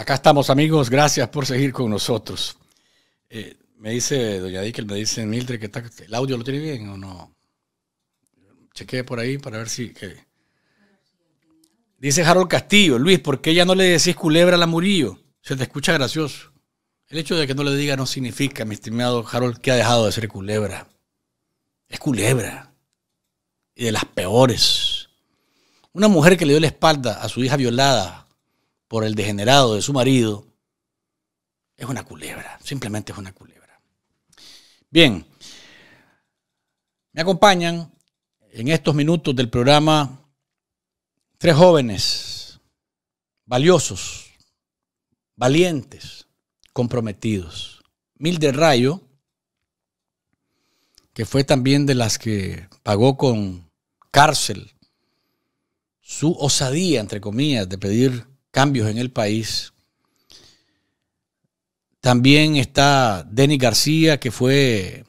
Acá estamos amigos, gracias por seguir con nosotros. Eh, me dice Doña que me dice Mildred que el audio lo tiene bien o no. Chequeé por ahí para ver si... Dice Harold Castillo, Luis, ¿por qué ya no le decís culebra a la Murillo? Se te escucha gracioso. El hecho de que no le diga no significa, mi estimado Harold, que ha dejado de ser culebra. Es culebra. Y de las peores. Una mujer que le dio la espalda a su hija violada por el degenerado de su marido, es una culebra, simplemente es una culebra. Bien, me acompañan en estos minutos del programa tres jóvenes valiosos, valientes, comprometidos. mil de Rayo, que fue también de las que pagó con cárcel su osadía, entre comillas, de pedir cambios en el país. También está Denny García, que fue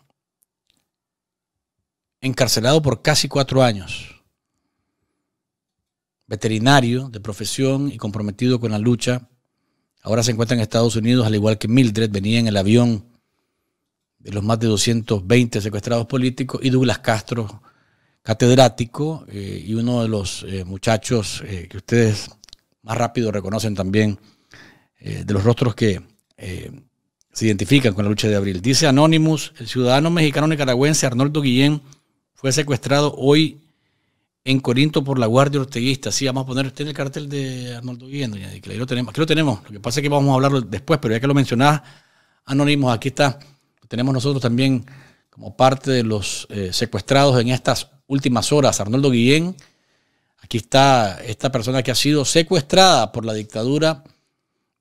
encarcelado por casi cuatro años. Veterinario de profesión y comprometido con la lucha. Ahora se encuentra en Estados Unidos, al igual que Mildred, venía en el avión de los más de 220 secuestrados políticos, y Douglas Castro, catedrático, eh, y uno de los eh, muchachos eh, que ustedes más rápido reconocen también eh, de los rostros que eh, se identifican con la lucha de abril. Dice Anonymous, el ciudadano mexicano nicaragüense Arnoldo Guillén fue secuestrado hoy en Corinto por la Guardia Orteguista. Sí, vamos a poner, usted en el cartel de Arnoldo Guillén, doña lo tenemos. Aquí lo tenemos, lo que pasa es que vamos a hablarlo después, pero ya que lo mencionás, Anonymous, aquí está, tenemos nosotros también como parte de los eh, secuestrados en estas últimas horas. Arnoldo Guillén Aquí está esta persona que ha sido secuestrada por la dictadura,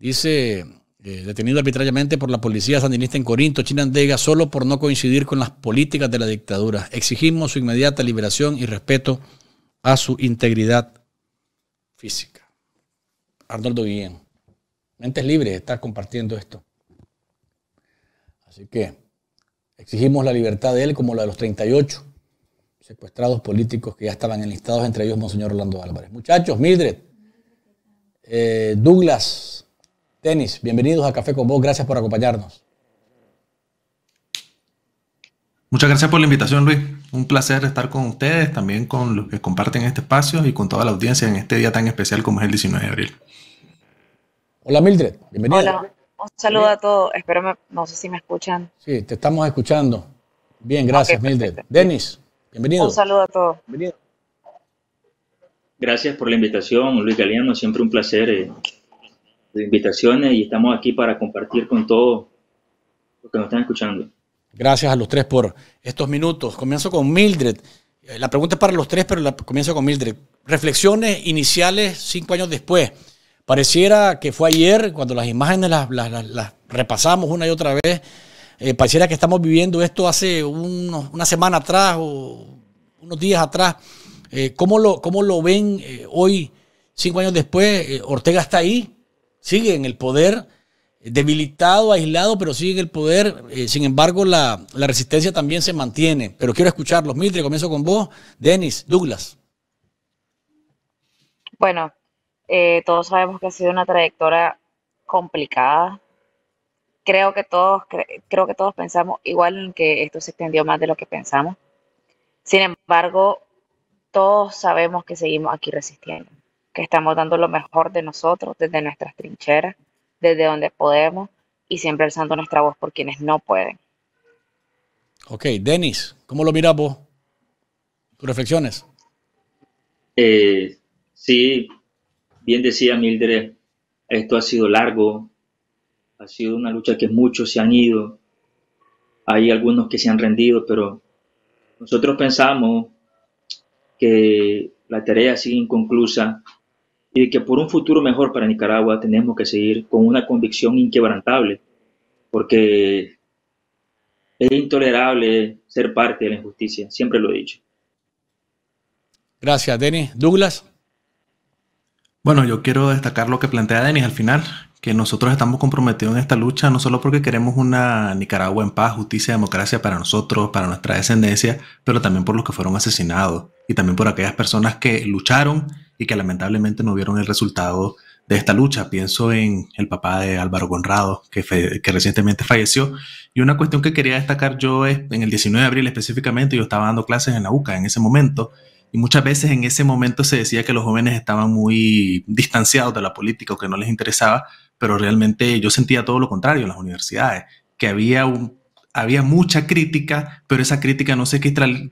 dice, eh, detenido arbitrariamente por la policía sandinista en Corinto, Chinandega, solo por no coincidir con las políticas de la dictadura. Exigimos su inmediata liberación y respeto a su integridad física. Arnoldo Guillén, Mentes Libres está compartiendo esto. Así que exigimos la libertad de él como la de los 38 secuestrados políticos que ya estaban enlistados, entre ellos Monseñor Orlando Álvarez. Muchachos, Mildred, eh, Douglas, Tenis, bienvenidos a Café con Vos, gracias por acompañarnos. Muchas gracias por la invitación, Luis. Un placer estar con ustedes, también con los que comparten este espacio y con toda la audiencia en este día tan especial como es el 19 de abril. Hola Mildred, bienvenida. Hola, un saludo a todos. Espero, no sé si me escuchan. Sí, te estamos escuchando. Bien, gracias Mildred. Denis. Bienvenido. Un saludo a todos. Bienvenido. Gracias por la invitación, Luis Galeano. Siempre un placer eh, de invitaciones y estamos aquí para compartir con todos los que nos están escuchando. Gracias a los tres por estos minutos. Comienzo con Mildred. Eh, la pregunta es para los tres, pero la comienzo con Mildred. Reflexiones iniciales cinco años después. Pareciera que fue ayer cuando las imágenes las repasamos una y otra vez eh, pareciera que estamos viviendo esto hace una semana atrás o unos días atrás. Eh, ¿cómo, lo, lo ven eh, hoy, cinco años después? Ortega está ahí, sigue en el poder, debilitado, aislado, pero sigue en el poder. sin embargo, la, la, resistencia también se mantiene. Pero quiero escucharlos. Mitre, comienzo con vos. Denis, Douglas. Bueno, todos sabemos que ha sido una trayectoria complicada creo que todos, creo que todos pensamos igual en que esto se extendió más de lo que pensamos. Sin embargo, todos sabemos que seguimos aquí resistiendo, que estamos dando lo mejor de nosotros desde nuestras trincheras, desde donde podemos y siempre alzando nuestra voz por quienes no pueden. Ok, Denis, ¿cómo lo miras vos? ¿Tus reflexiones? Eh, sí, bien decía Mildred, esto ha sido largo, ha sido una lucha que muchos se han ido, hay algunos que se han rendido, pero nosotros pensamos que la tarea sigue inconclusa y que por un futuro mejor para Nicaragua tenemos que seguir con una convicción inquebrantable, porque es intolerable ser parte de la injusticia, siempre lo he dicho. Gracias, Denis. Douglas. Bueno, yo quiero destacar lo que plantea Denis al final, que nosotros estamos comprometidos en esta lucha no solo porque queremos una Nicaragua en paz, justicia, y democracia para nosotros, para nuestra descendencia, pero también por los que fueron asesinados y también por aquellas personas que lucharon y que lamentablemente no vieron el resultado de esta lucha. Pienso en el papá de Álvaro Conrado, que, que recientemente falleció. Y una cuestión que quería destacar yo es, en el 19 de abril específicamente, yo estaba dando clases en la UCA en ese momento, y muchas veces en ese momento se decía que los jóvenes estaban muy distanciados de la política o que no les interesaba, pero realmente yo sentía todo lo contrario en las universidades, que había, un, había mucha crítica, pero esa crítica no se,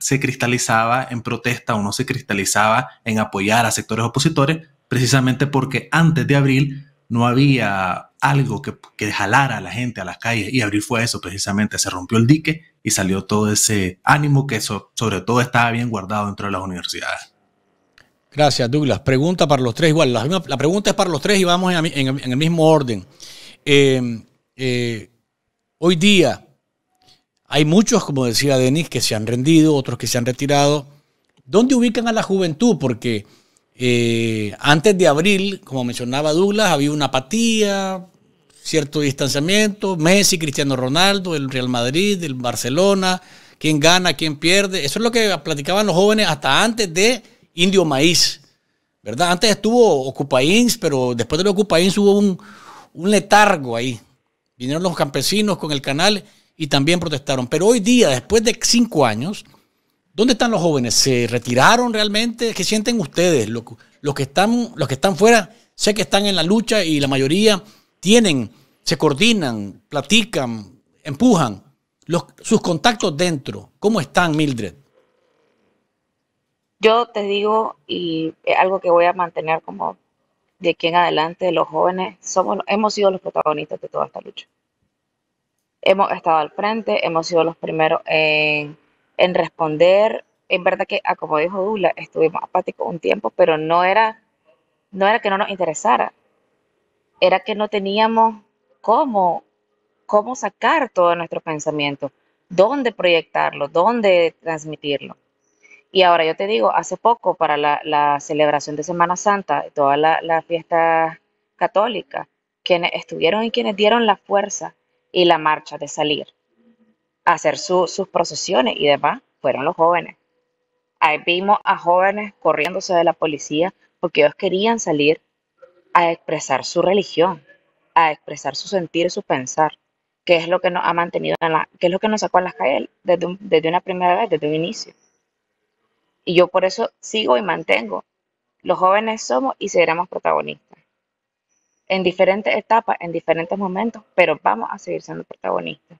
se cristalizaba en protesta o no se cristalizaba en apoyar a sectores opositores, precisamente porque antes de abril no había algo que, que jalara a la gente a las calles y abril fue eso precisamente, se rompió el dique y salió todo ese ánimo que sobre todo estaba bien guardado dentro de las universidades. Gracias, Douglas. Pregunta para los tres igual. La, pregunta es para los tres y vamos en, el mismo orden. Eh, eh, hoy día hay muchos, como decía Denis, que se han rendido, otros que se han retirado. ¿Dónde ubican a la juventud? Porque eh, antes de abril, como mencionaba Douglas, había una apatía, cierto distanciamiento, Messi, Cristiano Ronaldo, el Real Madrid, el Barcelona, quién gana, quién pierde. Eso es lo que platicaban los jóvenes hasta antes de Indio Maíz, ¿verdad? Antes estuvo Ocupaíns, pero después de Ocupaíns hubo un, letargo ahí. Vinieron los campesinos con el canal y también protestaron. Pero hoy día, después de cinco años, ¿dónde están los jóvenes? ¿Se retiraron realmente? ¿Qué sienten ustedes? Los, que, están, los que están fuera, sé que están en la lucha y la mayoría tienen se coordinan, platican, empujan. Los, sus contactos dentro, ¿cómo están, Mildred? Yo te digo, y algo que voy a mantener como de aquí en adelante, los jóvenes somos, hemos sido los protagonistas de toda esta lucha. Hemos estado al frente, hemos sido los primeros en, responder. En verdad que, ah, como dijo Dula, estuvimos apáticos un tiempo, pero no era, no era que no nos interesara, era que no teníamos cómo, cómo sacar todo nuestro pensamiento, dónde proyectarlo, dónde transmitirlo. Y ahora yo te digo, hace poco para la, celebración de Semana Santa, toda la, fiesta católica, quienes estuvieron y quienes dieron la fuerza y la marcha de salir a hacer sus procesiones y demás, fueron los jóvenes. Ahí vimos a jóvenes corriéndose de la policía porque ellos querían salir a expresar su religión a expresar su sentir, su pensar, que es lo que nos ha mantenido, en la, que es lo que nos sacó a las calles desde, una primera vez, desde un inicio. Y yo por eso sigo y mantengo. Los jóvenes somos y seremos protagonistas. En diferentes etapas, en diferentes momentos, pero vamos a seguir siendo protagonistas.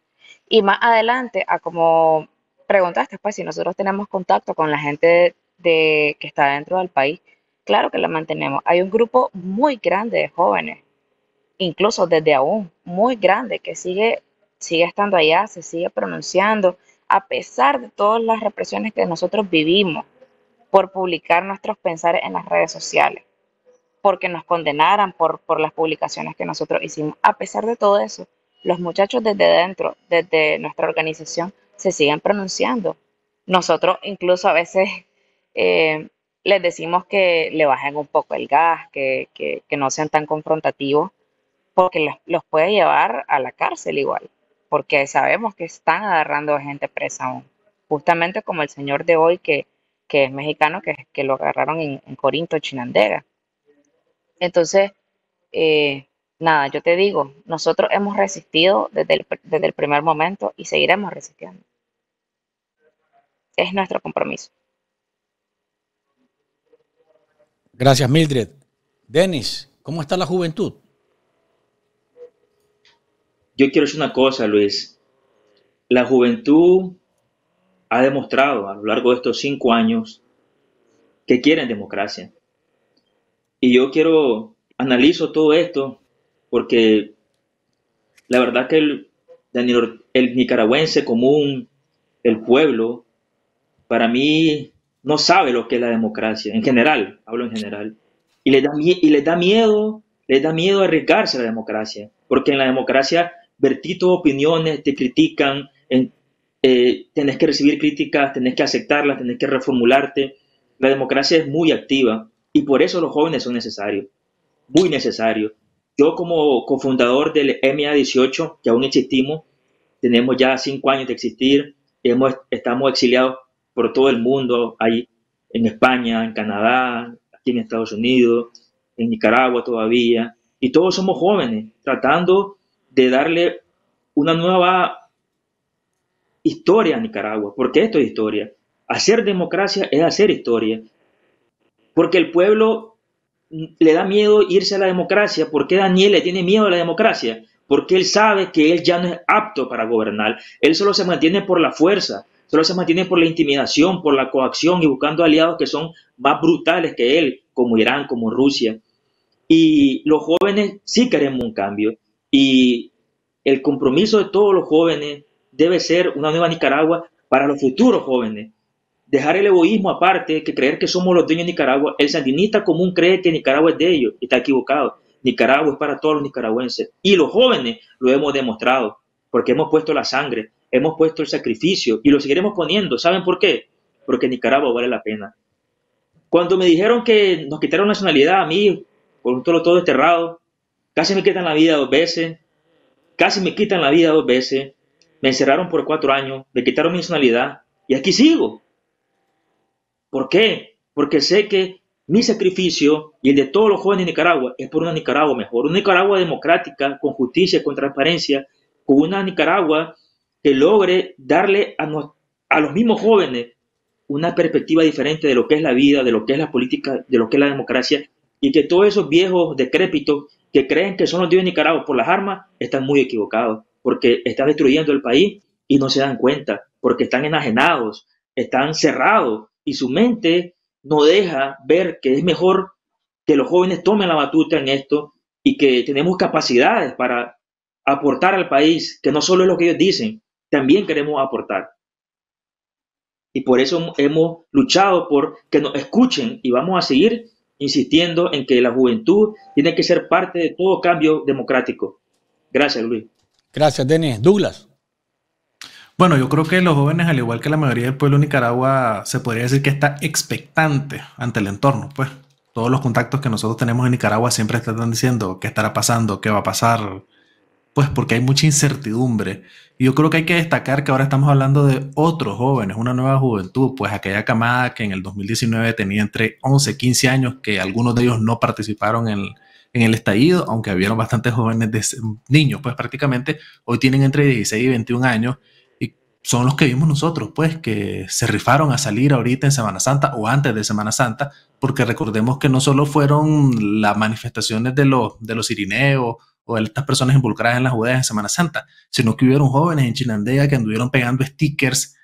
Y más adelante, a como preguntaste, pues si nosotros tenemos contacto con la gente de, que está dentro del país, claro que la mantenemos. Hay un grupo muy grande de jóvenes incluso desde aún muy grande, que sigue, sigue estando allá, se sigue pronunciando, a pesar de todas las represiones que nosotros vivimos por publicar nuestros pensares en las redes sociales, porque nos condenaran por, las publicaciones que nosotros hicimos. A pesar de todo eso, los muchachos desde dentro, desde nuestra organización, se siguen pronunciando. Nosotros incluso a veces eh, les decimos que le bajen un poco el gas, que no sean tan confrontativos, porque los puede llevar a la cárcel igual, porque sabemos que están agarrando a gente presa aún, justamente como el señor de hoy que, es mexicano, que, lo agarraron en, Corinto, Chinandega. Entonces, eh, nada, yo te digo, nosotros hemos resistido desde el, desde el primer momento y seguiremos resistiendo. Es nuestro compromiso. Gracias, Mildred. Denis, ¿cómo está la juventud? Yo quiero decir una cosa, Luis. La juventud ha demostrado a lo largo de estos cinco años que quieren democracia. Y yo quiero, analizo todo esto porque la verdad que el, nicaragüense común, el pueblo, para mí no sabe lo que es la democracia, en general, hablo en general. Y le da, y le da miedo, le da miedo arriesgarse a la democracia, porque en la democracia vertí tus opiniones, te critican, eh, tenés que recibir críticas, tenés que aceptarlas, tenés que reformularte. La democracia es muy activa y por eso los jóvenes son necesarios, muy necesarios. Yo como cofundador del MA18, que aún existimos, tenemos ya cinco años de existir, estamos exiliados por todo el mundo, ahí en España, en Canadá, aquí en Estados Unidos, en Nicaragua todavía, y todos somos jóvenes, tratando de darle una nueva historia a Nicaragua, porque esto es historia. Hacer democracia es hacer historia, porque el pueblo le da miedo irse a la democracia, porque Daniel le tiene miedo a la democracia, porque él sabe que él ya no es apto para gobernar, él solo se mantiene por la fuerza, solo se mantiene por la intimidación, por la coacción y buscando aliados que son más brutales que él, como Irán, como Rusia. Y los jóvenes sí queremos un cambio, y el compromiso de todos los jóvenes debe ser una nueva Nicaragua para los futuros jóvenes. Dejar el egoísmo aparte, que creer que somos los dueños de Nicaragua. El sandinista común cree que Nicaragua es de ellos y está equivocado. Nicaragua es para todos los nicaragüenses. Y los jóvenes lo hemos demostrado, porque hemos puesto la sangre, hemos puesto el sacrificio y lo seguiremos poniendo. ¿Saben por qué? Porque Nicaragua vale la pena. Cuando me dijeron que nos quitaron nacionalidad a mí, con todo, todo desterrado, Casi me quitan la vida dos veces. Casi me quitan la vida dos veces. Me encerraron por cuatro años. Me quitaron mi nacionalidad. Y aquí sigo. ¿Por qué? Porque sé que mi sacrificio y el de todos los jóvenes de Nicaragua es por una Nicaragua mejor. Una Nicaragua democrática, con justicia, con transparencia. Con una Nicaragua que logre darle a, a los mismos jóvenes una perspectiva diferente de lo que es la vida, de lo que es la política, de lo que es la democracia y que todos esos viejos decrépitos que creen que son los dioses de Nicaragua por las armas están muy equivocados, porque están destruyendo el país y no se dan cuenta, porque están enajenados, están cerrados y su mente no deja ver que es mejor que los jóvenes tomen la batuta en esto y que tenemos capacidades para aportar al país, que no solo es lo que ellos dicen, también queremos aportar. Y por eso hemos luchado por que nos escuchen y vamos a seguir insistiendo en que la juventud tiene que ser parte de todo cambio democrático. Gracias, Luis. Gracias, Denis. Douglas. Bueno, yo creo que los jóvenes, al igual que la mayoría del pueblo de Nicaragua, se podría decir que está expectante ante el entorno, pues. Todos los contactos que nosotros tenemos en Nicaragua siempre están diciendo qué estará pasando, qué va a pasar, pues porque hay mucha incertidumbre. Y yo creo que hay que destacar que ahora estamos hablando de otros jóvenes, una nueva juventud, pues aquella camada que en el 2019 tenía entre 11 y 15 años, que algunos de ellos no participaron en, el estallido, aunque habían bastantes jóvenes de, niños, pues prácticamente hoy tienen entre 16 y 21 años y son los que vimos nosotros, pues que se rifaron a salir ahorita en Semana Santa o antes de Semana Santa, porque recordemos que no solo fueron las manifestaciones de los, de los Irineos, o de estas personas involucradas en las judeas de Semana Santa, sino que hubieron jóvenes en Chinandega que anduvieron pegando stickers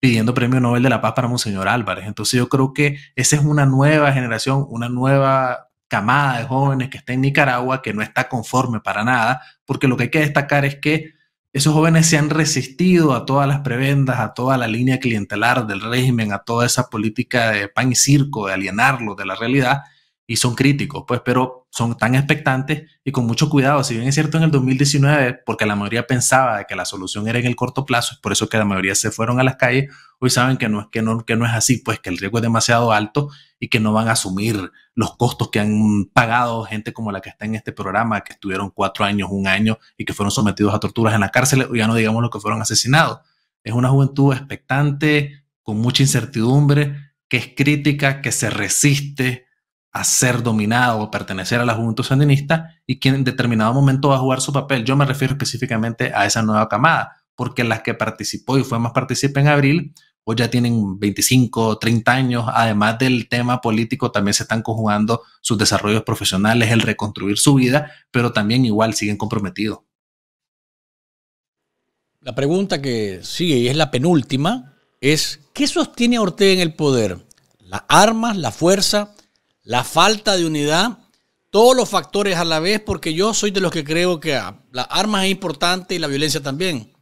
pidiendo premio Nobel de la Paz para Monseñor Álvarez. Entonces yo creo que esa es una nueva generación, una nueva camada de jóvenes que está en Nicaragua que no está conforme para nada, porque lo que hay que destacar es que esos jóvenes se han resistido a todas las prebendas, a toda la línea clientelar del régimen, a toda esa política de pan y circo, de alienarlos de la realidad, y son críticos, pues, pero son tan expectantes y con mucho cuidado. Si bien es cierto en el 2019, porque la mayoría pensaba que la solución era en el corto plazo, es por eso que la mayoría se fueron a las calles, hoy saben que no, es, que, no, que no es así, pues que el riesgo es demasiado alto y que no van a asumir los costos que han pagado gente como la que está en este programa, que estuvieron cuatro años, un año y que fueron sometidos a torturas en la cárcel, o ya no digamos los que fueron asesinados. Es una juventud expectante, con mucha incertidumbre, que es crítica, que se resiste a ser dominado o pertenecer a la juventud sandinista y quien en determinado momento va a jugar su papel. Yo me refiero específicamente a esa nueva camada, porque las que participó y fue más participa en abril, o pues ya tienen 25, 30 años, además del tema político, también se están conjugando sus desarrollos profesionales, el reconstruir su vida, pero también igual siguen comprometidos. La pregunta que sigue y es la penúltima es, ¿qué sostiene a Ortega en el poder? ¿Las armas, la fuerza? la falta de unidad, todos los factores a la vez, porque yo soy de los que creo que las armas es importante y la violencia también,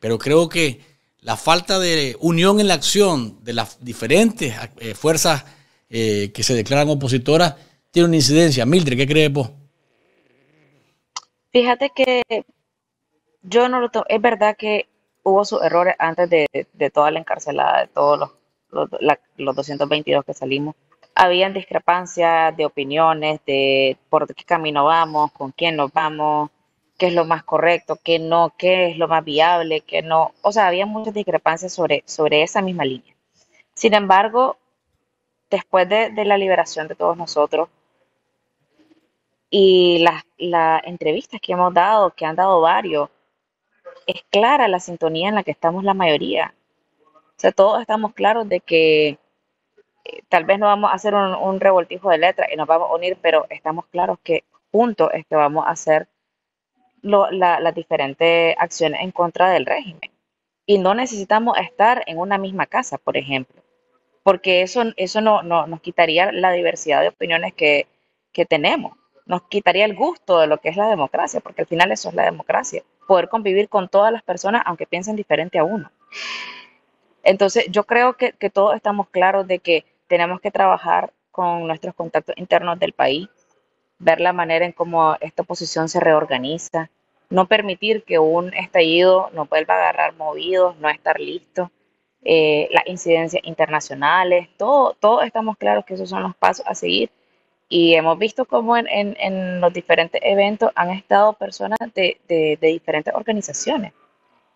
pero creo que la falta de unión en la acción de las diferentes eh, fuerzas eh, que se declaran opositoras tiene una incidencia. Mildred, ¿qué crees vos? Fíjate que yo no lo es verdad que hubo sus errores antes de, toda la encarcelada, de todos los, los 222 que salimos habían discrepancias de opiniones, de por qué camino vamos, con quién nos vamos, qué es lo más correcto, qué no, qué es lo más viable, qué no. O sea, había muchas discrepancias sobre, sobre esa misma línea. Sin embargo, después de, de la liberación de todos nosotros y las entrevistas que hemos dado, que han dado varios, es clara la sintonía en la que estamos la mayoría. O sea, todos estamos claros de que tal vez no vamos a hacer un, revoltijo de letras y nos vamos a unir, pero estamos claros que juntos es que vamos a hacer las diferentes acciones en contra del régimen. Y no necesitamos estar en una misma casa, por ejemplo, porque eso, eso no, nos quitaría la diversidad de opiniones que, tenemos nos quitaría el gusto de lo que es la democracia, porque al final eso es la democracia, poder convivir con todas las personas aunque piensen diferente a uno. Entonces yo creo que todos estamos claros de que tenemos que trabajar con nuestros contactos internos del país, ver la manera en cómo esta oposición se reorganiza, no permitir que un estallido no vuelva a agarrar movidos, no estar listo, eh, las incidencias internacionales, todo, todos estamos claros que esos son los pasos a seguir. Y hemos visto cómo en, los diferentes eventos han estado personas de, de diferentes organizaciones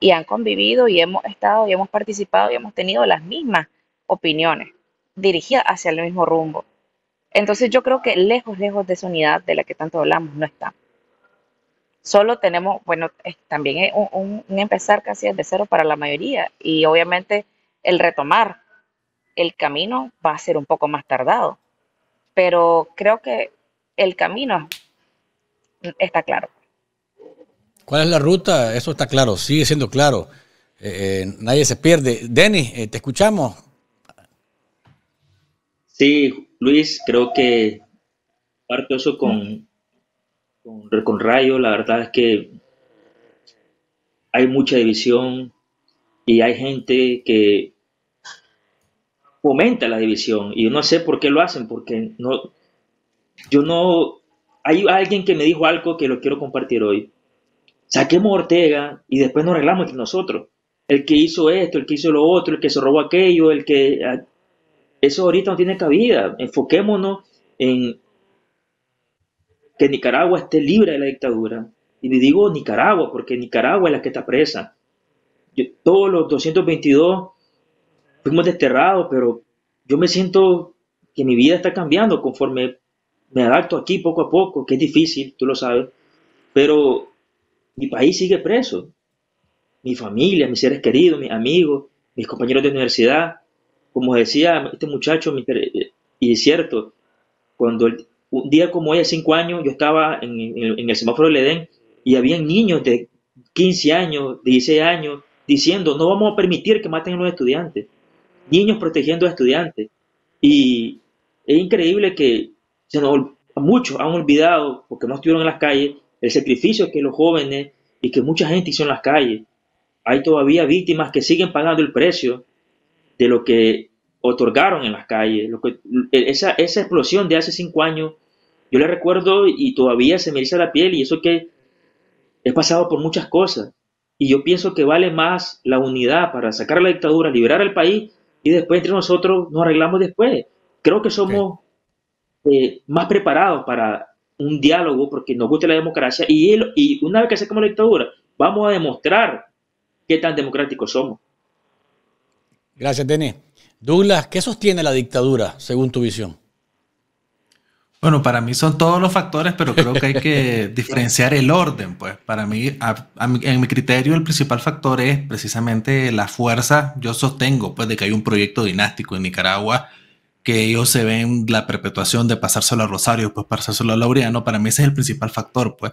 y han convivido y hemos estado y hemos participado y hemos tenido las mismas opiniones dirigida hacia el mismo rumbo. Entonces yo creo que lejos, lejos de esa unidad de la que tanto hablamos, no está. Solo tenemos, bueno, también un, empezar casi desde cero para la mayoría y obviamente el retomar el camino va a ser un poco más tardado, pero creo que el camino está claro. ¿Cuál es la ruta? Eso está claro, sigue siendo claro. Eh, eh, nadie se pierde. Denis, eh, te escuchamos. Sí, Luis, creo que parto eso con, con, Rayo, la verdad es que hay mucha división y hay gente que fomenta la división y yo no sé por qué lo hacen, porque no, yo no, hay alguien que me dijo algo que lo quiero compartir hoy. Saquemos Ortega y después nos arreglamos entre nosotros. El que hizo esto, el que hizo lo otro, el que se robó aquello, el que eso ahorita no tiene cabida. Enfoquémonos en que Nicaragua esté libre de la dictadura. Y le digo Nicaragua, porque Nicaragua es la que está presa. todos los 222 fuimos desterrados, pero yo me siento que mi vida está cambiando conforme me adapto aquí poco a poco, que es difícil, tú lo sabes, pero mi país sigue preso. Mi familia, mis seres queridos, mis amigos, mis compañeros de universidad, como decía este muchacho, eh, y es cierto, cuando un día como hoy, cinco años, yo estaba en, el semáforo del Edén y había niños de 15 años, 16 años, diciendo, no vamos a permitir que maten a los estudiantes. Niños protegiendo a estudiantes. Y es increíble que muchos han olvidado, porque no estuvieron en las calles, el sacrificio que los jóvenes y que mucha gente hizo en las calles. Hay todavía víctimas que siguen pagando el precio de lo que otorgaron en las calles. Lo que, e, esa, esa explosión de hace cinco años, yo le recuerdo y todavía se me eriza la piel y eso que he pasado por muchas cosas. Y yo pienso que vale más la unidad para sacar la dictadura, liberar al país y después entre nosotros nos arreglamos después. Creo que somos eh, más preparados para un diálogo porque nos gusta la democracia y, y una vez que sacamos la dictadura, vamos a demostrar qué tan democráticos somos. Gracias, Denis. Douglas, ¿qué sostiene la dictadura según tu visión? Bueno, para mí son todos los factores, pero creo que hay que diferenciar el orden. Pues para mí, en mi criterio, el principal factor es precisamente la fuerza. Yo sostengo pues de que hay un proyecto dinástico en Nicaragua que ellos se ven la perpetuación de pasárselo a Rosario, pues pasárselo a Laureano. Para mí ese es el principal factor. Pues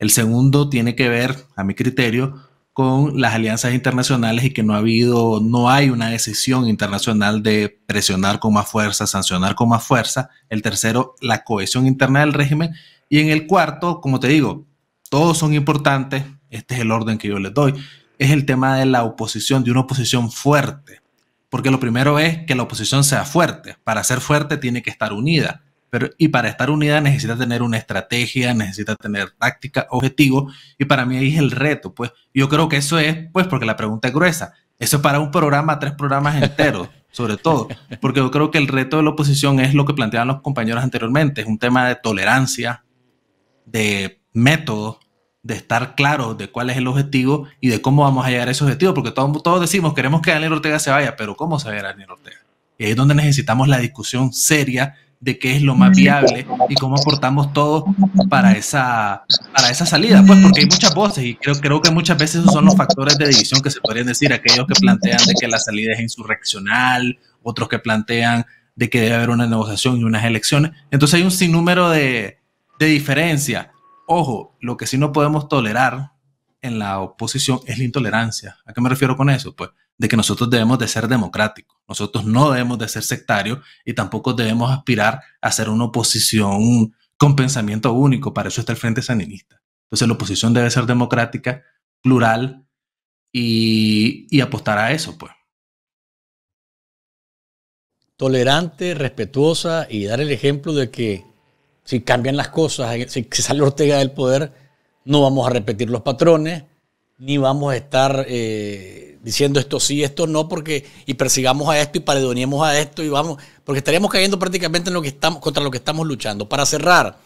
el segundo tiene que ver, a mi criterio, con las alianzas internacionales y que no ha habido, no hay una decisión internacional de presionar con más fuerza, sancionar con más fuerza. El tercero, la cohesión interna del régimen. Y en el cuarto, como te digo, todos son importantes, este es el orden que yo les doy, es el tema de la oposición, de una oposición fuerte. Porque lo primero es que la oposición sea fuerte. Para ser fuerte tiene que estar unida y para estar unida necesita tener una estrategia, necesita tener táctica, objetivo, y para mí ahí es el reto. Pues yo creo que eso es, pues, porque la pregunta es gruesa. Eso es para un programa, tres programas enteros, sobre todo, porque yo creo que el reto de la oposición es lo que planteaban los compañeros anteriormente, es un tema de tolerancia, de método, de estar claro de cuál es el objetivo y de cómo vamos a llegar a ese objetivo, porque todos, todos decimos, queremos que Daniel Ortega se vaya, pero ¿cómo se va a Daniel Ortega? Y ahí es donde necesitamos la discusión seria de qué es lo más viable y cómo aportamos todos para esa, para esa salida. Pues porque hay muchas voces y creo, creo que muchas veces esos son los factores de división que se podrían decir, aquellos que plantean de que la salida es insurreccional, otros que plantean de que debe haber una negociación y unas elecciones. Entonces hay un sinnúmero de, de diferencias. Ojo, lo que sí no podemos tolerar en la oposición es la intolerancia. ¿A qué me refiero con eso? Pues de que nosotros debemos de ser democráticos, nosotros no debemos de ser sectarios y tampoco debemos aspirar a ser una oposición con pensamiento único, para eso está el Frente Saninista. Entonces la oposición debe ser democrática, plural y, apostar a eso, pues. Tolerante, respetuosa y dar el ejemplo de que si cambian las cosas, si sale Ortega del poder, no vamos a repetir los patrones, ni vamos a estar eh, diciendo esto sí, esto no, porque y persigamos a esto y perdonemos a esto y vamos, porque estaríamos cayendo prácticamente en lo que estamos, contra lo que estamos luchando. Para cerrar,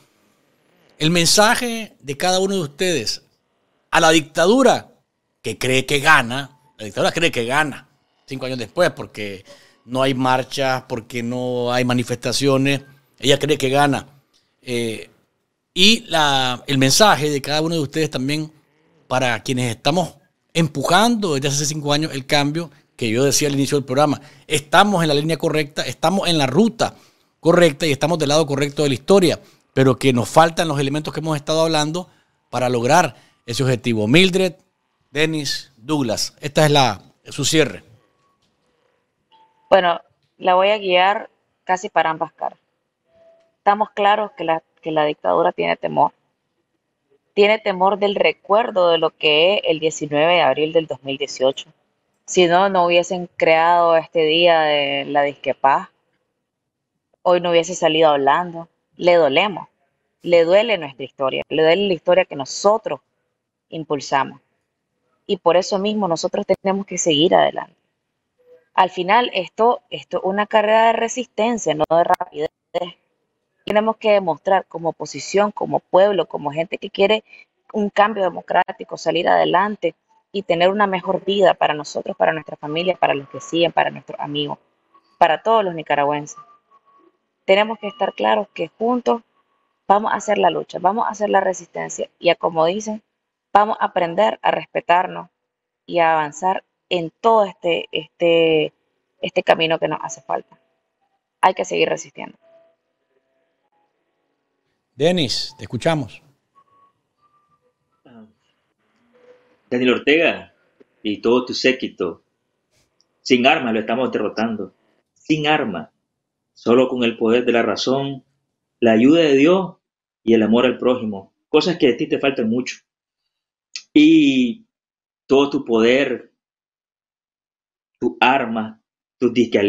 el mensaje de cada uno de ustedes a la dictadura que cree que gana, la dictadura cree que gana cinco años después porque no hay marchas, porque no hay manifestaciones, ella cree que gana. Eh, y la, el mensaje de cada uno de ustedes también para quienes estamos empujando desde hace cinco años el cambio que yo decía al inicio del programa. Estamos en la línea correcta, estamos en la ruta correcta y estamos del lado correcto de la historia, pero que nos faltan los elementos que hemos estado hablando para lograr ese objetivo. Mildred, Denis, Douglas, esta es la su cierre. Bueno, la voy a guiar casi para ambas caras. Estamos claros que que la dictadura tiene temor tiene temor del recuerdo de lo que es el 19 de abril del 2018. Si no, no hubiesen creado este día de la disquepaz. Hoy no hubiese salido hablando. Le dolemos. Le duele nuestra historia. Le duele la historia que nosotros impulsamos. Y por eso mismo nosotros tenemos que seguir adelante. Al final, esto es una carrera de resistencia, no de rapidez tenemos que demostrar como oposición, como pueblo, como gente que quiere un cambio democrático, salir adelante y tener una mejor vida para nosotros, para nuestra familia, para los que siguen, para nuestros amigos, para todos los nicaragüenses. Tenemos que estar claros que juntos vamos a hacer la lucha, vamos a hacer la resistencia y como dicen, vamos a aprender a respetarnos y a avanzar en todo este, este, este camino que nos hace falta. Hay que seguir resistiendo. Denis, te escuchamos. Daniel Ortega y todo tu séquito, sin armas lo estamos derrotando, sin armas, solo con el poder de la razón, la ayuda de Dios y el amor al prójimo, cosas que a ti te faltan mucho. Y todo tu poder, tu arma, tus disque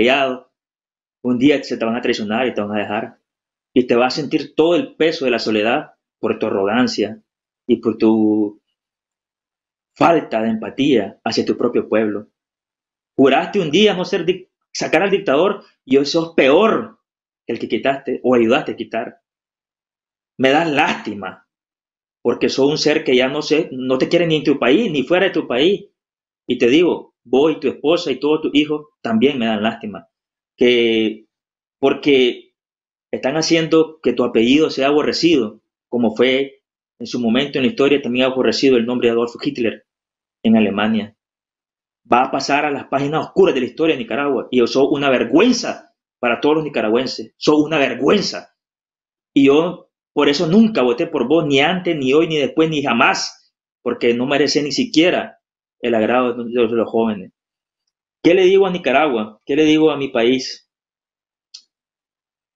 un día se te van a traicionar y te van a dejar y te vas a sentir todo el peso de la soledad por tu arrogancia y por tu falta de empatía hacia tu propio pueblo. Juraste un día no ser sacar al dictador y hoy sos peor el que quitaste o ayudaste a quitar. Me da lástima porque sos un ser que ya no sé, no te quiere ni en tu país ni fuera de tu país. Y te digo, voy tu esposa y todos tus hijos también me dan lástima. Que porque están haciendo que tu apellido sea aborrecido, como fue en su momento en la historia también aborrecido el nombre de Adolf Hitler en Alemania. Va a pasar a las páginas oscuras de la historia de Nicaragua y soy una vergüenza para todos los nicaragüenses. soy una vergüenza. Y yo por eso nunca voté por vos, ni antes, ni hoy, ni después, ni jamás, porque no merece ni siquiera el agrado de los jóvenes. ¿Qué le digo a Nicaragua? ¿Qué le digo a mi país?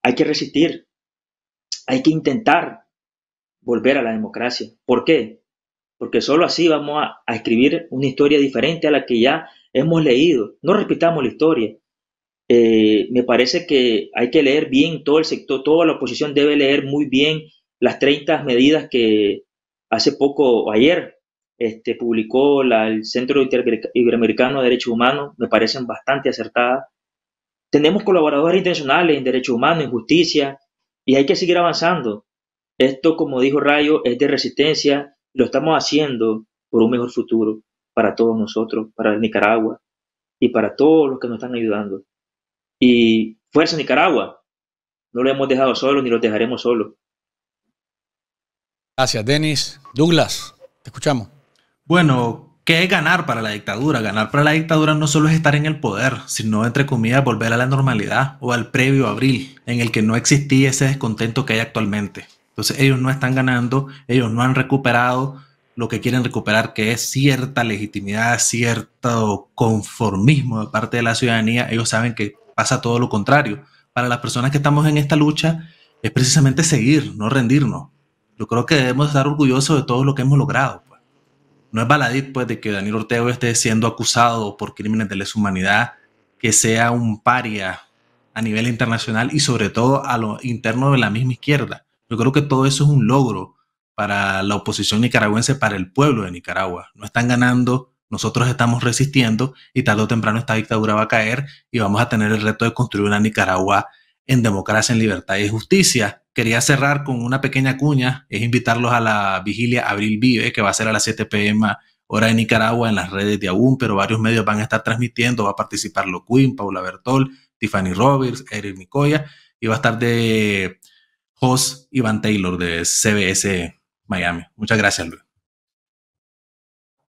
hay que resistir, hay que intentar volver a la democracia. ¿Por qué? Porque solo así vamos a, escribir una historia diferente a la que ya hemos leído. No respetamos la historia. Eh, me parece que hay que leer bien todo el sector, toda la oposición debe leer muy bien las 30 medidas que hace poco, ayer, este, publicó el Centro Iberoamericano de Derechos Humanos, me parecen bastante acertadas. Tenemos colaboradores intencionales en derechos humanos, en justicia, y hay que seguir avanzando. Esto, como dijo Rayo, es de resistencia lo estamos haciendo por un mejor futuro para todos nosotros, para Nicaragua y para todos los que nos están ayudando. Y fuerza Nicaragua, no lo hemos dejado solo ni lo dejaremos solo. Gracias, Denis. Douglas, te escuchamos. Bueno, es ganar para la dictadura? Ganar para la dictadura no solo es estar en el poder, sino, entre comillas, volver a la normalidad o al previo abril, en el que no existía ese descontento que hay actualmente. Entonces ellos no están ganando, ellos no han recuperado lo que quieren recuperar, que es cierta legitimidad, cierto conformismo de parte de la ciudadanía. Ellos saben que pasa todo lo contrario. Para las personas que estamos en esta lucha es precisamente seguir, no rendirnos. Yo creo que debemos estar orgullosos de todo lo que hemos logrado no es baladí pues, de que Daniel Ortega esté siendo acusado por crímenes de lesa humanidad, que sea un paria a nivel internacional y sobre todo a lo interno de la misma izquierda. Yo creo que todo eso es un logro para la oposición nicaragüense, para el pueblo de Nicaragua. No están ganando, nosotros estamos resistiendo y tarde o temprano esta dictadura va a caer y vamos a tener el reto de construir una Nicaragua en Democracia, en Libertad y Justicia. Quería cerrar con una pequeña cuña, es invitarlos a la vigilia Abril Vive, que va a ser a las 7 pm hora de Nicaragua en las redes de aún, pero varios medios van a estar transmitiendo, va a participar Locuin, Paula Bertol, Tiffany Roberts, Eric Micoya, y va a estar de host Iván Taylor de CBS Miami. Muchas gracias, Luis.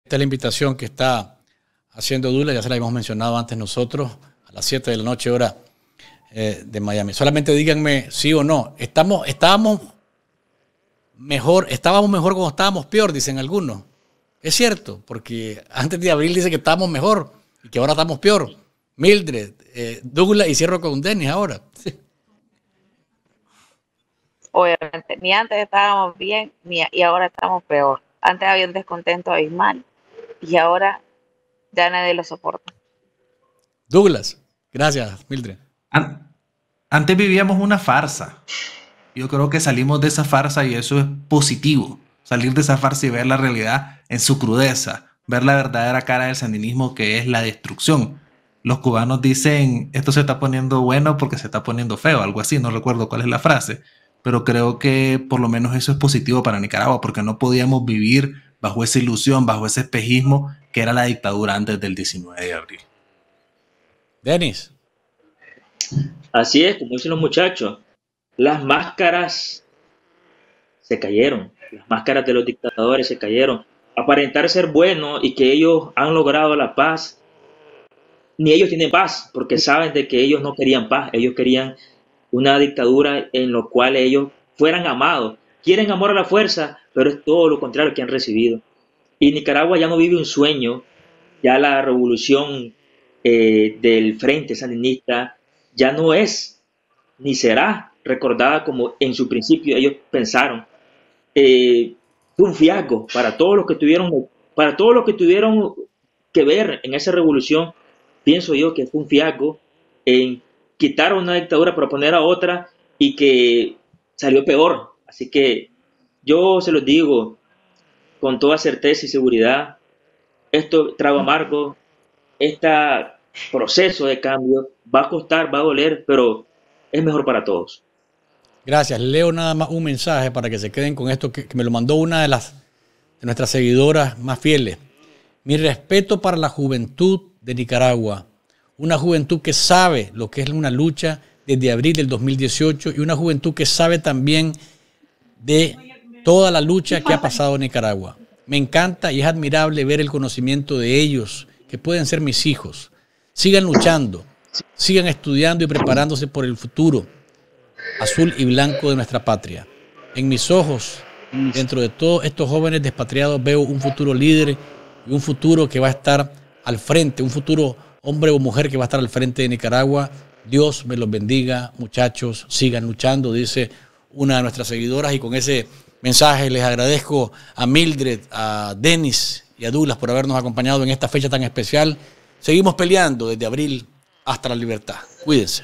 Esta es la invitación que está haciendo Dula, ya se la hemos mencionado antes nosotros, a las 7 de la noche hora eh, de Miami. Solamente díganme sí o no. Estamos, estábamos mejor, estábamos mejor cuando estábamos peor, dicen algunos. Es cierto, porque antes de abril dice que estábamos mejor y que ahora estamos peor. Mildred, eh, Douglas y cierro con Dennis ahora. Obviamente, ni antes estábamos bien y ahora estamos peor. Antes había un descontento abismal y ahora ya nadie lo soporta. Douglas, gracias, Mildred antes vivíamos una farsa. Yo creo que salimos de esa farsa y eso es positivo. Salir de esa farsa y ver la realidad en su crudeza, ver la verdadera cara del sandinismo que es la destrucción. Los cubanos dicen, esto se está poniendo bueno porque se está poniendo feo, algo así, no recuerdo cuál es la frase, pero creo que por lo menos eso es positivo para Nicaragua porque no podíamos vivir bajo esa ilusión, bajo ese espejismo que era la dictadura antes del 19 de abril. Denis. Así es, como dicen los muchachos, las máscaras se cayeron, las máscaras de los dictadores se cayeron. Aparentar ser buenos y que ellos han logrado la paz, ni ellos tienen paz, porque saben de que ellos no querían paz, ellos querían una dictadura en la cual ellos fueran amados. Quieren amor a la fuerza, pero es todo lo contrario que han recibido. Y Nicaragua ya no vive un sueño, ya la revolución eh, del Frente Sandinista ya no es ni será recordada como en su principio ellos pensaron. Eh, fue un fiasco para todos los que tuvieron, para todos los que tuvieron que ver en esa revolución. Pienso yo que fue un fiasco en quitar una dictadura para poner a otra y que salió peor. Así que yo se los digo con toda certeza y seguridad, esto trago amargo, esta proceso de cambio, va a costar, va a doler, pero es mejor para todos. Gracias. Leo nada más un mensaje para que se queden con esto que, me lo mandó una de las de nuestras seguidoras más fieles. Mi respeto para la juventud de Nicaragua, una juventud que sabe lo que es una lucha desde abril del 2018 y una juventud que sabe también de toda la lucha que ha pasado en Nicaragua. Me encanta y es admirable ver el conocimiento de ellos, que pueden ser mis hijos. Sigan luchando, sigan estudiando y preparándose por el futuro azul y blanco de nuestra patria. En mis ojos, dentro de todos estos jóvenes despatriados, veo un futuro líder y un futuro que va a estar al frente, un futuro hombre o mujer que va a estar al frente de Nicaragua. Dios me los bendiga, muchachos, sigan luchando, dice una de nuestras seguidoras. Y con ese mensaje les agradezco a Mildred, a Denis y a Douglas por habernos acompañado en esta fecha tan especial. Seguimos peleando desde abril hasta la libertad. Cuídense.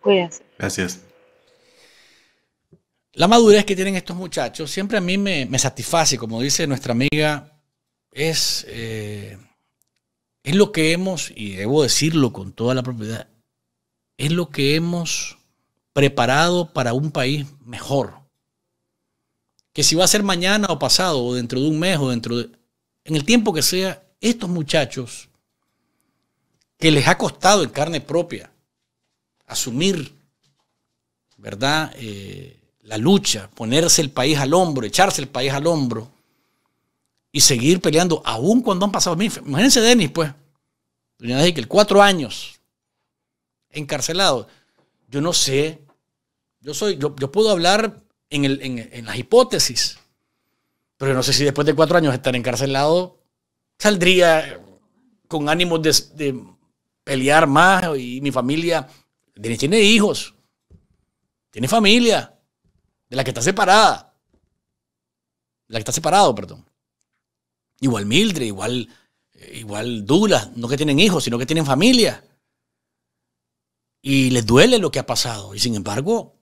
Cuídense. Gracias. La madurez que tienen estos muchachos siempre a mí me, satisface, como dice nuestra amiga, es, eh, es lo que hemos, y debo decirlo con toda la propiedad, es lo que hemos preparado para un país mejor. Que si va a ser mañana o pasado, o dentro de un mes, o dentro de... En el tiempo que sea, estos muchachos que les ha costado en carne propia asumir, ¿verdad? Eh, la lucha, ponerse el país al hombro, echarse el país al hombro y seguir peleando, aún cuando han pasado. Imagínense Denis, pues, doña que cuatro años encarcelado. Yo no sé, yo, soy, yo, puedo hablar en, en las hipótesis, pero yo no sé si después de cuatro años estar encarcelado saldría con ánimos de, pelear más y mi familia tiene, tiene hijos, tiene familia, de la que está separada, de la que está separado, perdón. Igual Mildred, igual, igual Douglas, no que tienen hijos, sino que tienen familia. Y les duele lo que ha pasado. Y sin embargo,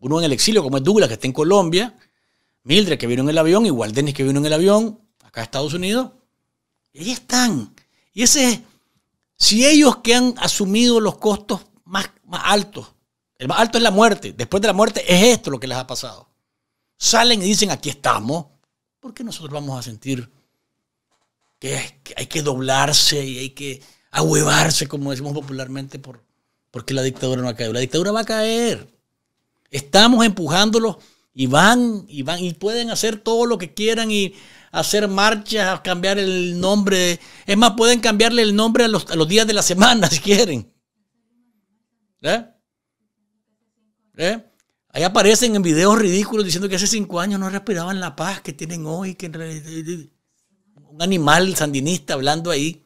uno en el exilio, como es Douglas, que está en Colombia, Mildred, que vino en el avión, igual Denis que vino en el avión, acá a Estados Unidos, y ahí están. Y ese, si ellos que han asumido los costos más, más altos, el más alto es la muerte, después de la muerte es esto lo que les ha pasado. Salen y dicen, aquí estamos, ¿por qué nosotros vamos a sentir que, hay que doblarse y hay que ahuevarse, como decimos popularmente, por, porque la dictadura no ha caído? La dictadura va a caer. Estamos empujándolos y van y van y pueden hacer todo lo que quieran y hacer marchas, a cambiar el nombre. Es más, pueden cambiarle el nombre a los, días de la semana si quieren. ¿Eh? ¿Eh? Ahí aparecen en videos ridículos diciendo que hace cinco años no respiraban la paz que tienen hoy, que en eh, un animal sandinista hablando ahí,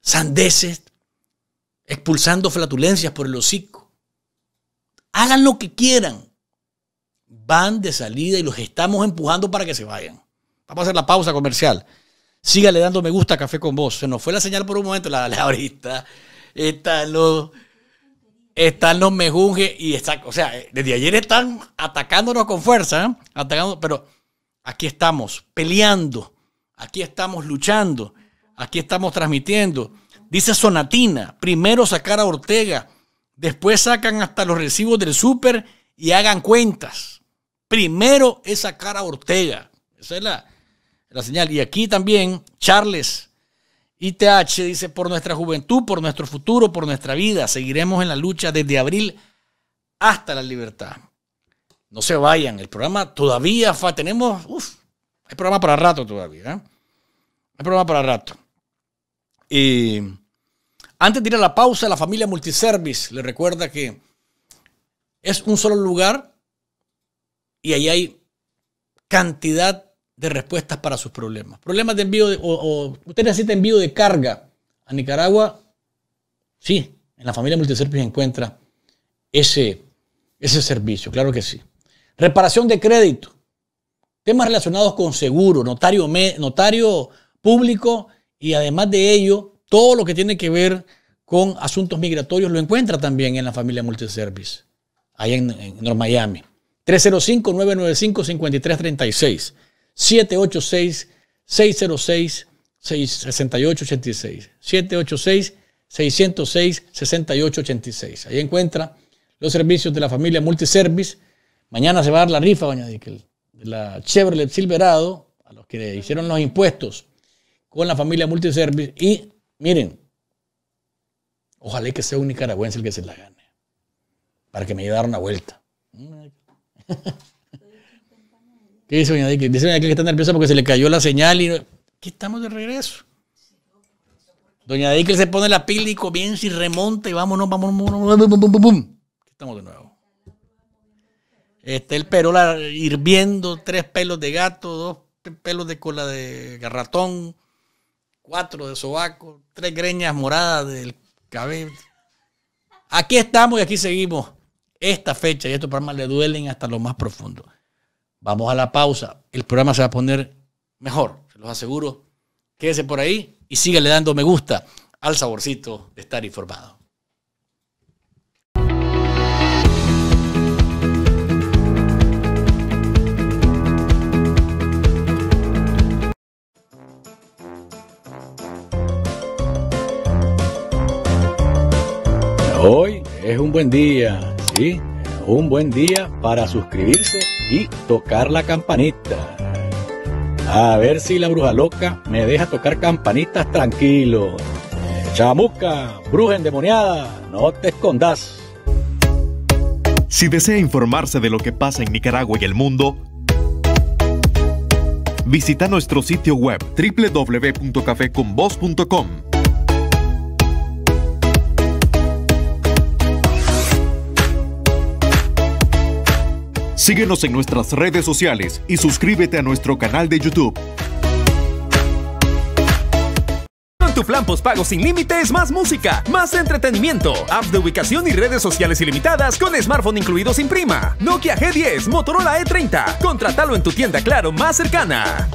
Sandeses expulsando flatulencias por el hocico. Hagan lo que quieran van de salida y los estamos empujando para que se vayan. Vamos a hacer la pausa comercial. Sígale dando me gusta a Café con Vos. Se nos fue la señal por un momento, la, la ahorita. Están los, están los mejunge y está, o sea, eh, desde ayer están atacándonos con fuerza, ¿eh? pero aquí estamos peleando, aquí estamos luchando, aquí estamos transmitiendo. Dice Sonatina, primero sacar a Ortega, después sacan hasta los recibos del súper y hagan cuentas primero es sacar a Ortega. Esa es la, señal. Y aquí también, Charles ITH dice, por nuestra juventud, por nuestro futuro, por nuestra vida, seguiremos en la lucha desde abril hasta la libertad. No se vayan, el programa todavía tenemos, uf, hay programa para rato todavía. el ¿eh? Hay programa para rato. Y antes de ir a la pausa, la familia Multiservice le recuerda que es un solo lugar y ahí hay cantidad de respuestas para sus problemas. Problemas de envío, o, usted necesita envío de carga a Nicaragua, sí, en la familia Multiservice encuentra ese, ese servicio, claro que sí. Reparación de crédito, temas relacionados con seguro, notario, notario público y además de ello, todo lo que tiene que ver con asuntos migratorios lo encuentra también en la familia Multiservice, ahí en, en Miami. 305-995-5336. 786-606-6886. 786-606-6886. Ahí encuentra los servicios de la familia Multiservice. Mañana se va a dar la rifa, doña de la Chevrolet Silverado, a los que hicieron los impuestos con la familia Multiservice. Y miren, ojalá que sea un nicaragüense el que se la gane, para que me dé una vuelta. ¿Qué dice doña Dice doña que está nerviosa porque se le cayó la señal y... qué estamos de regreso. Doña que se pone la pila y comienza y remonta y vámonos, vámonos, vámonos, vámonos, estamos de nuevo. Está el perola hirviendo, tres pelos de gato, dos pelos de cola de garratón, cuatro de sobaco, tres greñas moradas del cabello. Aquí estamos y aquí seguimos esta fecha y estos programas le duelen hasta lo más profundo. Vamos a la pausa. El programa se va a poner mejor, se los aseguro. Quédese por ahí y sígale dando me gusta al saborcito de estar informado. Hoy es un buen día un buen día para suscribirse y tocar la campanita. A ver si la bruja loca me deja tocar campanitas tranquilo. Chamuca, bruja endemoniada, no te escondas. Si desea informarse de lo que pasa en Nicaragua y el mundo, visita nuestro sitio web www.cafeconvoz.com Síguenos en nuestras redes sociales y suscríbete a nuestro canal de YouTube. Con tu plan pagos sin límites, más música, más entretenimiento, apps de ubicación y redes sociales ilimitadas con smartphone incluido sin prima. Nokia G10, Motorola E30. Contratalo en tu tienda Claro más cercana.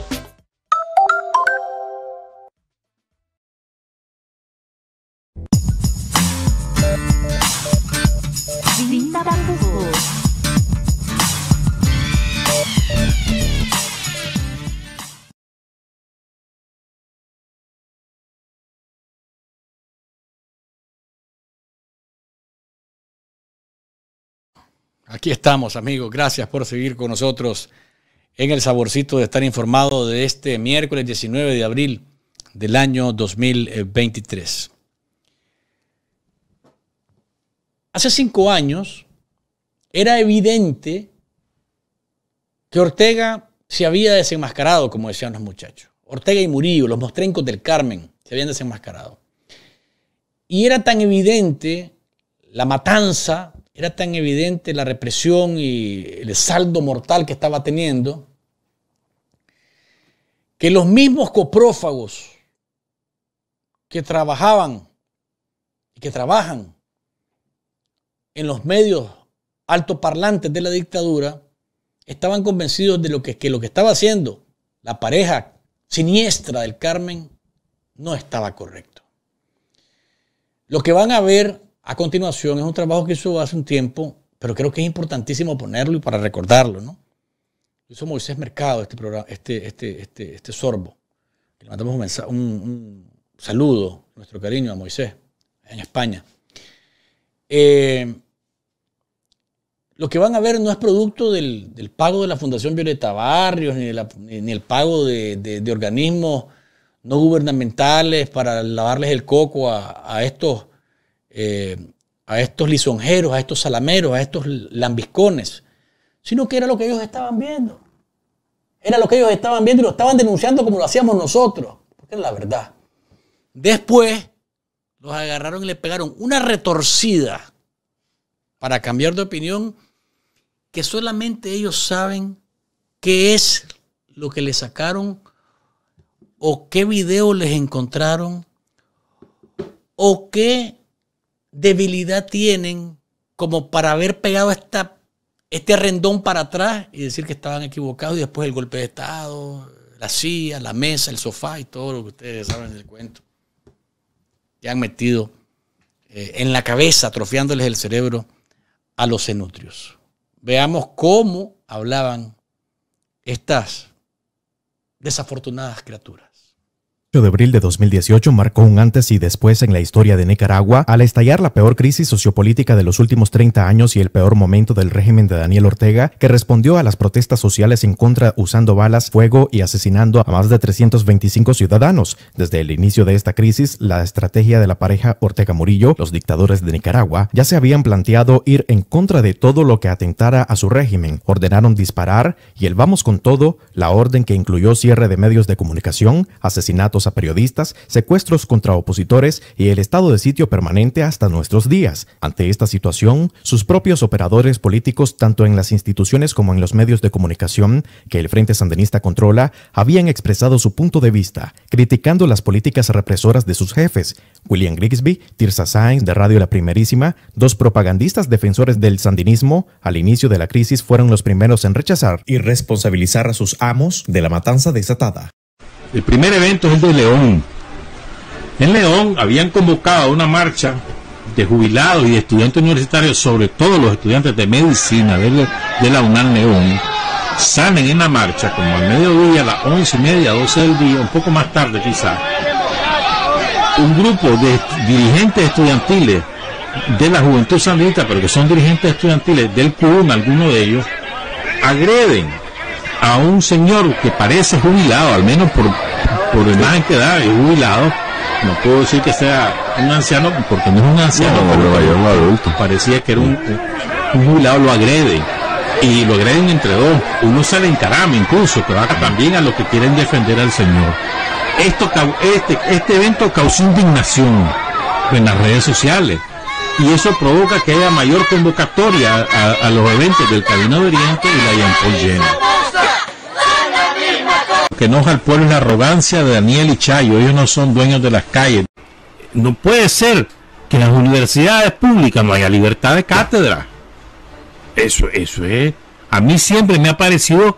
Aquí estamos, amigos. Gracias por seguir con nosotros en el saborcito de estar informado de este miércoles 19 de abril del año 2023. Hace cinco años era evidente que Ortega se había desenmascarado, como decían los muchachos. Ortega y Murillo, los mostrencos del Carmen, se habían desenmascarado. Y era tan evidente la matanza era tan evidente la represión y el saldo mortal que estaba teniendo, que los mismos coprófagos que trabajaban y que trabajan en los medios altoparlantes de la dictadura estaban convencidos de lo que, que lo que estaba haciendo la pareja siniestra del Carmen no estaba correcto. Lo que van a ver a continuación es un trabajo que hizo hace un tiempo, pero creo que es importantísimo ponerlo y para recordarlo, ¿no? Hizo Moisés Mercado este programa, este, este, este, este sorbo. Le mandamos un, saludo, nuestro cariño a Moisés, en España. Eh, lo que van a ver no es producto del, pago de la Fundación Violeta Barrios, ni, la, el pago de, organismos no gubernamentales para lavarles el coco a estos eh, a estos lisonjeros, a estos salameros, a estos lambiscones, sino que era lo que ellos estaban viendo. Era lo que ellos estaban viendo y lo estaban denunciando como lo hacíamos nosotros, porque era la verdad. Después los agarraron y le pegaron una retorcida para cambiar de opinión que solamente ellos saben qué es lo que le sacaron o qué video les encontraron o qué debilidad tienen como para haber pegado esta, este rendón para atrás y decir que estaban equivocados y después el golpe de Estado, la silla, la mesa, el sofá y todo lo que ustedes saben del cuento. que han metido eh, en la cabeza, atrofiándoles el cerebro a los cenutrios. Veamos cómo hablaban estas desafortunadas criaturas de abril de 2018 marcó un antes y después en la historia de Nicaragua al estallar la peor crisis sociopolítica de los últimos 30 años y el peor momento del régimen de Daniel Ortega, que respondió a las protestas sociales en contra usando balas, fuego y asesinando a más de 325 ciudadanos. Desde el inicio de esta crisis, la estrategia de la pareja Ortega Murillo, los dictadores de Nicaragua, ya se habían planteado ir en contra de todo lo que atentara a su régimen. Ordenaron disparar y el vamos con todo, la orden que incluyó cierre de medios de comunicación, asesinatos a periodistas, secuestros contra opositores y el estado de sitio permanente hasta nuestros días. Ante esta situación, sus propios operadores políticos, tanto en las instituciones como en los medios de comunicación que el Frente Sandinista controla, habían expresado su punto de vista, criticando las políticas represoras de sus jefes, William Grigsby, Tirsa Sainz de Radio La Primerísima, dos propagandistas defensores del sandinismo, al inicio de la crisis fueron los primeros en rechazar y responsabilizar a sus amos de la matanza desatada. El primer evento es el de León. En León habían convocado una marcha de jubilados y de estudiantes universitarios, sobre todo los estudiantes de medicina de, la UNAM León, salen en la marcha como al mediodía, a las once y media, doce del día, un poco más tarde quizás, un grupo de dirigentes estudiantiles de la juventud sandinista, pero que son dirigentes estudiantiles del PUN, algunos de ellos, agreden a un señor que parece jubilado, al menos por, por la imagen que da, es jubilado. No puedo decir que sea un anciano, porque no es un anciano, parecía que era un, jubilado, lo agrede y lo agreden entre dos. Uno sale en encarama incluso, pero también a los que quieren defender al Señor. Esto, este, este evento causó indignación en las redes sociales y eso provoca que haya mayor convocatoria a, los eventos del Camino de Oriente y la Yampol llena. Lo que enoja al pueblo es la arrogancia de Daniel y Chayo, ellos no son dueños de las calles. No puede ser que en las universidades públicas no haya libertad de cátedra. Eso, eso es. A mí siempre me ha parecido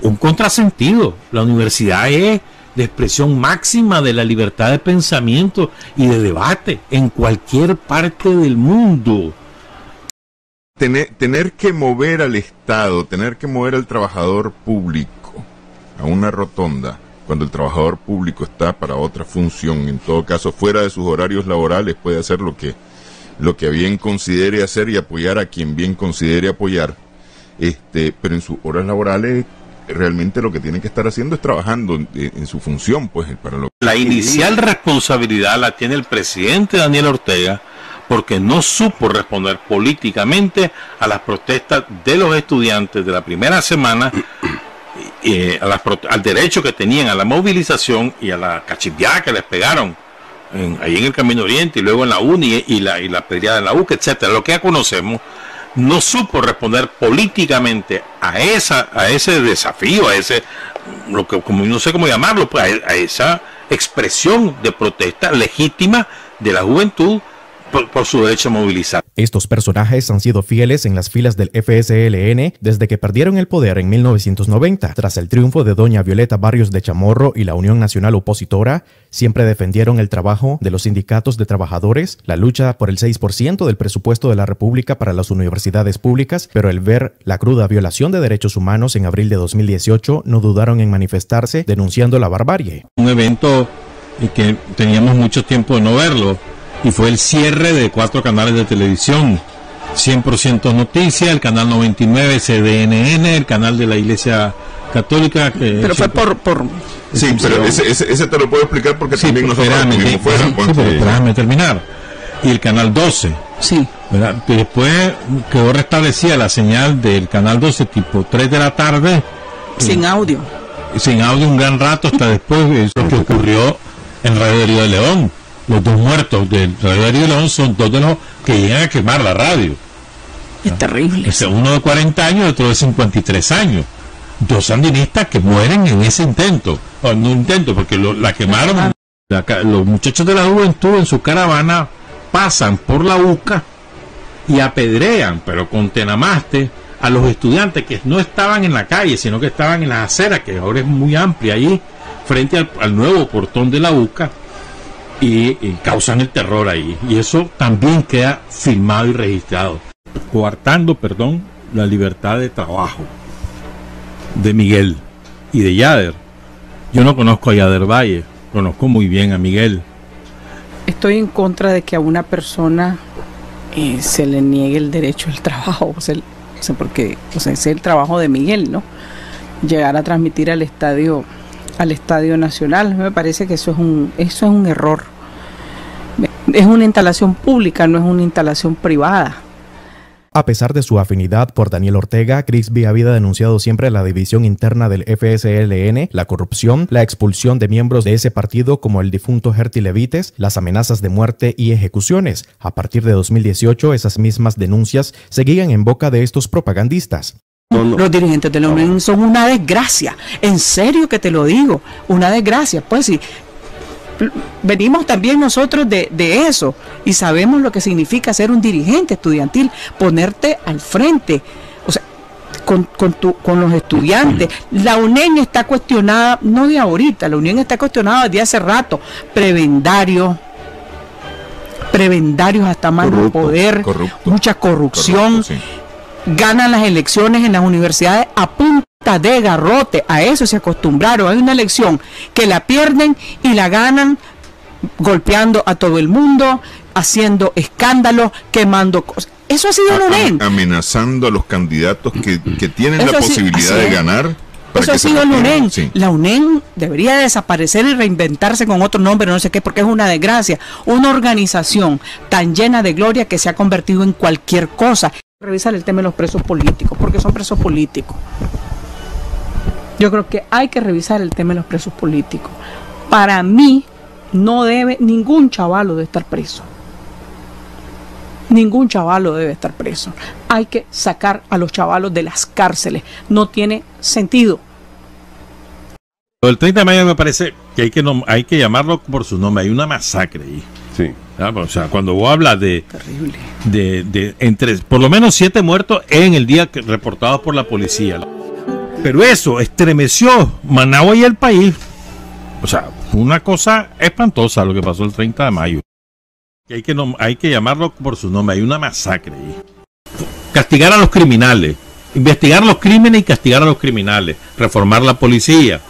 un contrasentido. La universidad es de expresión máxima de la libertad de pensamiento y de debate en cualquier parte del mundo. Tener, tener que mover al Estado, tener que mover al trabajador público a una rotonda cuando el trabajador público está para otra función, en todo caso fuera de sus horarios laborales, puede hacer lo que, lo que bien considere hacer y apoyar a quien bien considere apoyar, este, pero en sus horas laborales realmente lo que tiene que estar haciendo es trabajando en, su función, pues para lo La inicial responsabilidad la tiene el presidente Daniel Ortega porque no supo responder políticamente a las protestas de los estudiantes de la primera semana, eh, a las, al derecho que tenían a la movilización y a la cachipiada que les pegaron ahí en el Camino Oriente y luego en la UNI y, la, y la pelea de la UC, etcétera, lo que ya conocemos no supo responder políticamente a esa a ese desafío, a ese lo que como no sé cómo llamarlo, pues, a, esa expresión de protesta legítima de la juventud por, por su derecho a movilizar. Estos personajes han sido fieles en las filas del FSLN desde que perdieron el poder en 1990. Tras el triunfo de doña Violeta Barrios de Chamorro y la Unión Nacional Opositora, siempre defendieron el trabajo de los sindicatos de trabajadores, la lucha por el 6% del presupuesto de la República para las universidades públicas, pero el ver la cruda violación de derechos humanos en abril de 2018 no dudaron en manifestarse denunciando la barbarie. Un evento que teníamos mucho tiempo de no verlo y fue el cierre de cuatro canales de televisión. 100% Noticias, el canal 99 CDNN, el canal de la Iglesia Católica. Eh, pero fue por. por... Sí, pero ese, ese, te lo puedo explicar porque sí, también déjame terminar. Y el canal 12. Sí. ¿verdad? después quedó restablecida la señal del canal 12, tipo 3 de la tarde. Sin eh, audio. Sin audio un gran rato hasta después, de eso que ocurrió en Radio de León los dos muertos del radio de son dos de los que llegan a quemar la radio. Es ah, terrible. uno de 40 años, otro de 53 años. Dos sandinistas que mueren en ese intento. O un intento, porque la quemaron. Ah. los muchachos de la juventud en su caravana pasan por la UCA y apedrean, pero con tenamaste, a los estudiantes que no estaban en la calle, sino que estaban en las aceras, que ahora es muy amplia allí, frente al, al nuevo portón de la UCA y, causan el terror ahí. Y eso también queda filmado y registrado. Coartando, perdón, la libertad de trabajo de Miguel y de Yader. Yo no conozco a Yader Valle, conozco muy bien a Miguel. Estoy en contra de que a una persona eh, se le niegue el derecho al trabajo, porque ese es el trabajo de Miguel, ¿no? Llegar a transmitir al estadio al estadio nacional, me parece que eso es un eso es un error es una instalación pública, no es una instalación privada. A pesar de su afinidad por Daniel Ortega, Crisby había denunciado siempre la división interna del FSLN, la corrupción, la expulsión de miembros de ese partido como el difunto Gerti Levites, las amenazas de muerte y ejecuciones. A partir de 2018, esas mismas denuncias seguían en boca de estos propagandistas. Los dirigentes de la Unión son una desgracia, en serio que te lo digo, una desgracia. Pues sí venimos también nosotros de, eso y sabemos lo que significa ser un dirigente estudiantil, ponerte al frente. O sea, con, los estudiantes. La UNEN está cuestionada, no de ahorita, la unión está cuestionada desde hace rato. Prebendarios, prebendarios hasta mal poder, mucha corrupción. Ganan las elecciones en las universidades a punto de garrote, a eso se acostumbraron, hay una elección que la pierden y la ganan golpeando a todo el mundo, haciendo escándalos, quemando cosas. Eso ha sido Unen Amenazando a los candidatos que, tienen la posibilidad de ganar. Eso ha sido la UNEN. La UNEN debería desaparecer y reinventarse con otro nombre, no sé qué, porque es una desgracia. Una organización tan llena de gloria que se ha convertido en cualquier cosa. Revisar el tema de los presos políticos, porque son presos políticos. Yo creo que hay que revisar el tema de los presos políticos. Para mí, no debe, ningún chavalo de estar preso. Ningún chavalo debe estar preso. Hay que sacar a los chavalos de las cárceles. No tiene sentido. El 30 de mayo me parece que hay que, llamarlo por su nombre. Hay una masacre ahí. Sí. Ah, o sea, cuando vos hablas de, Terrible. de entre por lo menos siete muertos en el día reportados por la policía. Pero eso estremeció Managua y el país. O sea, una cosa espantosa lo que pasó el 30 de mayo. Hay que, hay que llamarlo por su nombre. Hay una masacre ahí. Castigar a los criminales. Investigar los crímenes y castigar a los criminales. Reformar la policía.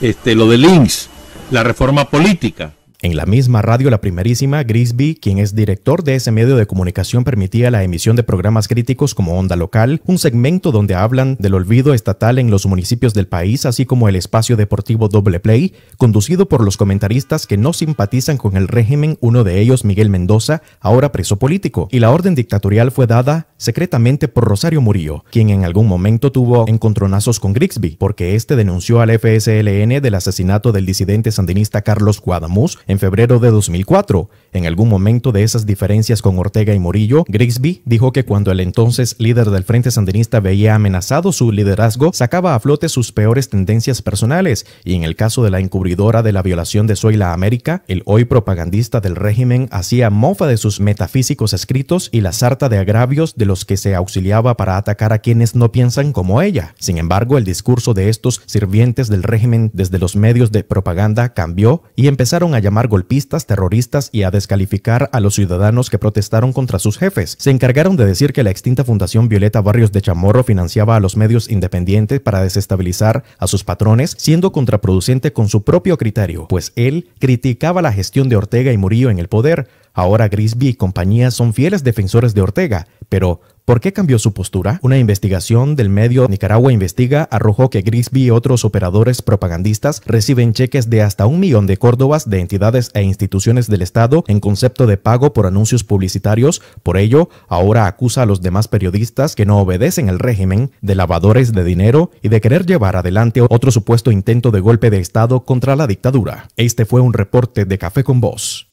Este, lo del links La reforma política. En la misma radio, la primerísima, Grisby, quien es director de ese medio de comunicación, permitía la emisión de programas críticos como Onda Local, un segmento donde hablan del olvido estatal en los municipios del país, así como el espacio deportivo Doble Play, conducido por los comentaristas que no simpatizan con el régimen, uno de ellos Miguel Mendoza, ahora preso político. Y la orden dictatorial fue dada secretamente por Rosario Murillo, quien en algún momento tuvo encontronazos con Grigsby, porque este denunció al FSLN del asesinato del disidente sandinista Carlos Guadamuz en febrero de 2004. En algún momento de esas diferencias con Ortega y Murillo, Grigsby dijo que cuando el entonces líder del Frente Sandinista veía amenazado su liderazgo, sacaba a flote sus peores tendencias personales, y en el caso de la encubridora de la violación de Zoila América, el hoy propagandista del régimen hacía mofa de sus metafísicos escritos y la sarta de agravios de los los que se auxiliaba para atacar a quienes no piensan como ella. Sin embargo, el discurso de estos sirvientes del régimen desde los medios de propaganda cambió y empezaron a llamar golpistas, terroristas y a descalificar a los ciudadanos que protestaron contra sus jefes. Se encargaron de decir que la extinta Fundación Violeta Barrios de Chamorro financiaba a los medios independientes para desestabilizar a sus patrones, siendo contraproducente con su propio criterio, pues él criticaba la gestión de Ortega y Murillo en el poder, Ahora Grisby y compañía son fieles defensores de Ortega, pero ¿por qué cambió su postura? Una investigación del medio Nicaragua Investiga arrojó que Grisby y otros operadores propagandistas reciben cheques de hasta un millón de córdobas de entidades e instituciones del Estado en concepto de pago por anuncios publicitarios. Por ello, ahora acusa a los demás periodistas que no obedecen al régimen de lavadores de dinero y de querer llevar adelante otro supuesto intento de golpe de Estado contra la dictadura. Este fue un reporte de Café con Voz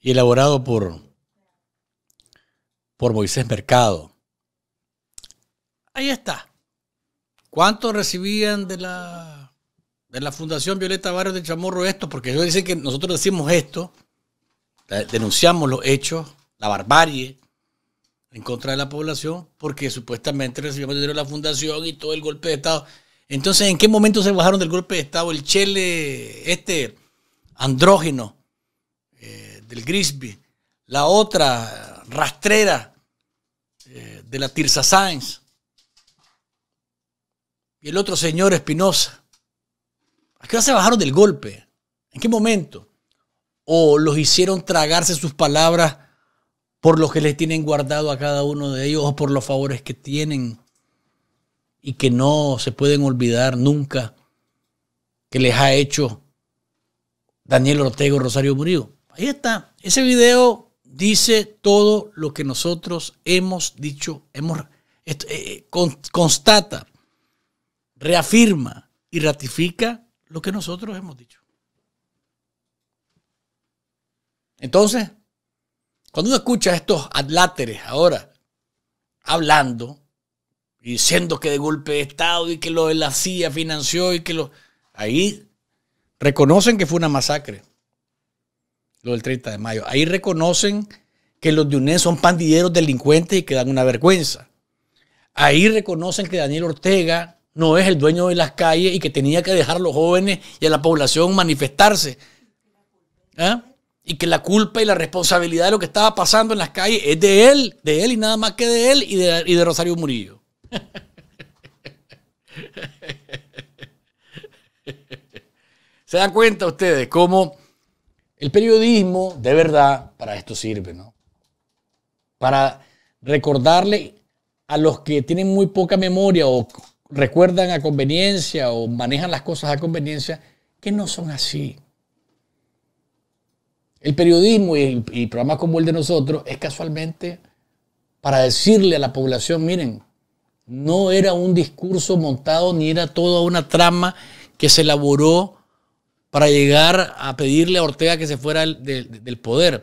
y elaborado por, por Moisés Mercado. Ahí está. ¿Cuánto recibían de la, de la Fundación Violeta Barrios de Chamorro esto? Porque ellos dicen que nosotros decimos esto, denunciamos los hechos, la barbarie en contra de la población, porque supuestamente recibimos dinero de la Fundación y todo el golpe de Estado. Entonces, ¿en qué momento se bajaron del golpe de Estado el chele, este andrógeno, del Grisby, la otra rastrera eh, de la Tirsa Sáenz y el otro señor Espinosa. ¿A qué hora se bajaron del golpe? ¿En qué momento? ¿O los hicieron tragarse sus palabras por lo que les tienen guardado a cada uno de ellos o por los favores que tienen y que no se pueden olvidar nunca que les ha hecho Daniel Ortega Rosario Murillo? Ahí está. Ese video dice todo lo que nosotros hemos dicho, hemos eh, eh, constata, reafirma y ratifica lo que nosotros hemos dicho. Entonces, cuando uno escucha a estos adláteres ahora hablando y diciendo que de golpe de Estado y que lo de la CIA financió y que lo... Ahí reconocen que fue una masacre lo del 30 de mayo. Ahí reconocen que los de UNED son pandilleros delincuentes y que dan una vergüenza. Ahí reconocen que Daniel Ortega no es el dueño de las calles y que tenía que dejar a los jóvenes y a la población manifestarse. ¿Ah? Y que la culpa y la responsabilidad de lo que estaba pasando en las calles es de él, de él y nada más que de él y de, y de Rosario Murillo. ¿Se dan cuenta ustedes cómo el periodismo, de verdad, para esto sirve, ¿no? Para recordarle a los que tienen muy poca memoria o recuerdan a conveniencia o manejan las cosas a conveniencia, que no son así. El periodismo y, y, programas como el de nosotros es casualmente para decirle a la población, miren, no era un discurso montado ni era toda una trama que se elaboró para llegar a pedirle a Ortega que se fuera del, poder.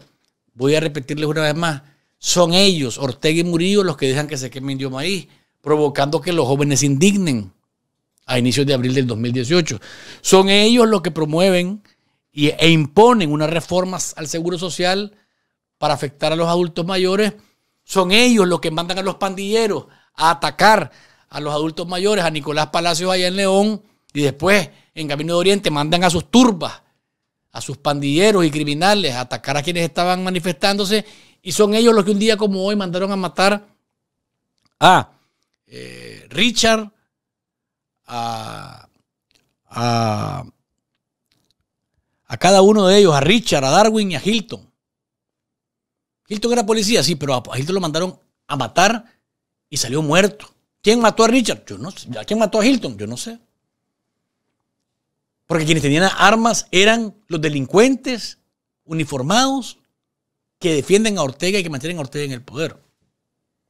Voy a repetirles una vez más, son ellos, Ortega y Murillo, los que dejan que se queme Indio Maíz, provocando que los jóvenes se indignen a inicios de abril del 2018. Son ellos los que promueven y, e imponen unas reformas al Seguro Social para afectar a los adultos mayores. Son ellos los que mandan a los pandilleros a atacar a los adultos mayores, a Nicolás Palacios allá en León y después en Camino de Oriente mandan a sus turbas, a sus pandilleros y criminales a atacar a quienes estaban manifestándose y son ellos los que un día como hoy mandaron a matar a eh, Richard, a, a, a cada uno de ellos, a Richard, a Darwin y a Hilton. Hilton era policía, sí, pero a Hilton lo mandaron a matar y salió muerto. ¿Quién mató a Richard? Yo no sé. quién mató a Hilton? Yo no sé. Porque quienes tenían armas eran los delincuentes uniformados que defienden a Ortega y que mantienen a Ortega en el poder.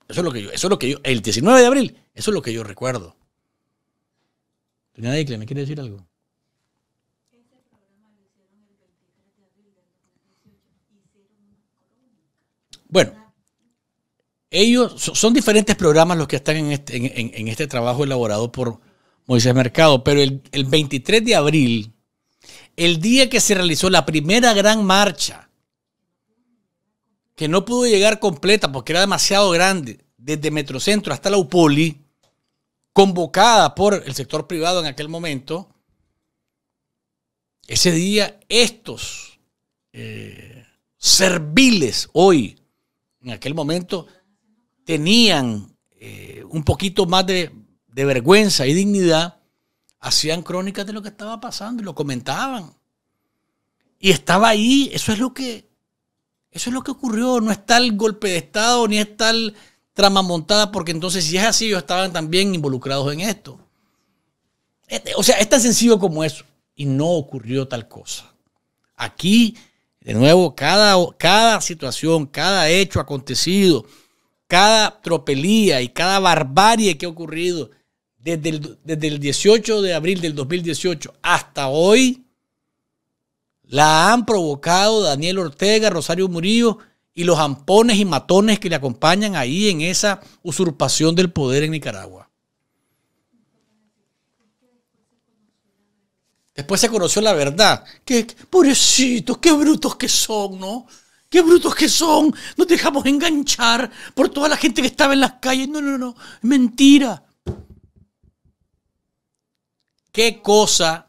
Eso es lo que yo, eso es lo que yo, el 19 de abril, eso es lo que yo recuerdo. nadie que ¿me quiere decir algo? Bueno, ellos son diferentes programas los que están en este, este trabajo elaborado por Moisés Mercado, pero el, 23 de abril, el día que se realizó la primera gran marcha, que no pudo llegar completa porque era demasiado grande, desde Metrocentro hasta la convocada por el sector privado en aquel momento, ese día estos eh, serviles hoy, en aquel momento, tenían eh, un poquito más de de vergüenza y dignidad, hacían crónicas de lo que estaba pasando y lo comentaban. Y estaba ahí, eso es lo que, eso es lo que ocurrió, no es tal golpe de Estado ni es tal trama montada, porque entonces si es así, ellos estaban también involucrados en esto. Este, o sea, es tan sencillo como eso. Y no ocurrió tal cosa. Aquí, de nuevo, cada, cada situación, cada hecho acontecido, cada tropelía y cada barbarie que ha ocurrido desde el, 18 de abril del 2018 hasta hoy, la han provocado Daniel Ortega, Rosario Murillo y los ampones y matones que le acompañan ahí en esa usurpación del poder en Nicaragua. Después se conoció la verdad. Que, pobrecitos, qué brutos que son, ¿no? Qué brutos que son. Nos dejamos enganchar por toda la gente que estaba en las calles. No, no, no. Mentira. ¿Qué cosa?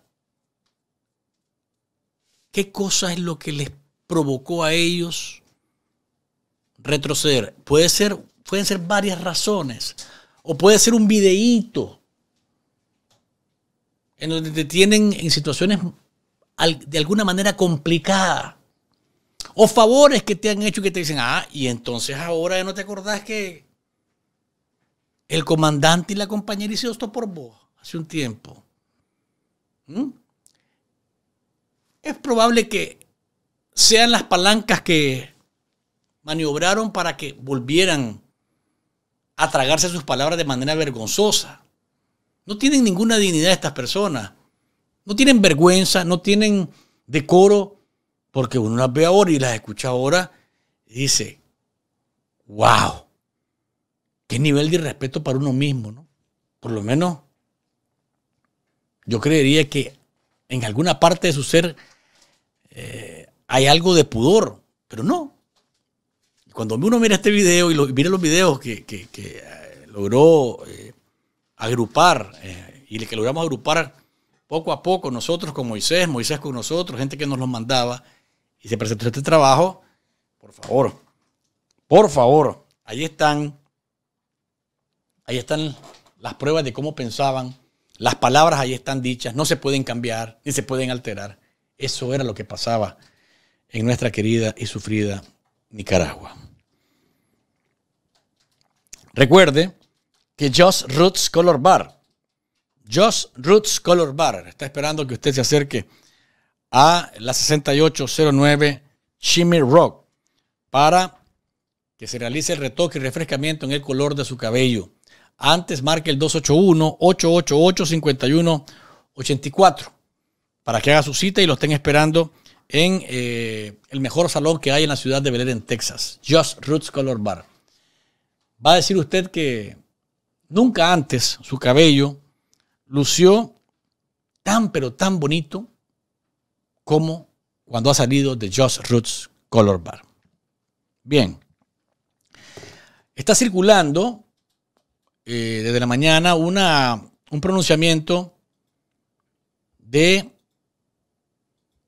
¿Qué cosa es lo que les provocó a ellos retroceder? Puede ser, pueden ser varias razones. O puede ser un videíto en donde te tienen en situaciones de alguna manera complicada. O favores que te han hecho que te dicen, ah, y entonces ahora ya no te acordás que el comandante y la compañera hicieron esto por vos hace un tiempo. ¿Mm? Es probable que sean las palancas que maniobraron para que volvieran a tragarse sus palabras de manera vergonzosa. No tienen ninguna dignidad estas personas. No tienen vergüenza, no tienen decoro, porque uno las ve ahora y las escucha ahora y dice, wow, qué nivel de respeto para uno mismo, ¿no? Por lo menos yo creería que en alguna parte de su ser eh, hay algo de pudor, pero no. Cuando uno mira este video y mira los videos que, eh, logró eh, agrupar y que logramos agrupar poco a poco nosotros con Moisés, Moisés con nosotros, gente que nos los mandaba y se presentó este trabajo, por favor, por favor, ahí están, ahí están las pruebas de cómo pensaban las palabras ahí están dichas, no se pueden cambiar ni se pueden alterar. Eso era lo que pasaba en nuestra querida y sufrida Nicaragua. Recuerde que Just Roots Color Bar, Just Roots Color Bar, está esperando que usted se acerque a la 6809 Chimmy Rock para que se realice el retoque y refrescamiento en el color de su cabello. Antes marque el 281-888-5184 para que haga su cita y lo estén esperando en eh, el mejor salón que hay en la ciudad de Belén, en Texas, Just Roots Color Bar. Va a decir usted que nunca antes su cabello lució tan pero tan bonito como cuando ha salido de Just Roots Color Bar. Bien, está circulando eh, desde la mañana una, un pronunciamiento de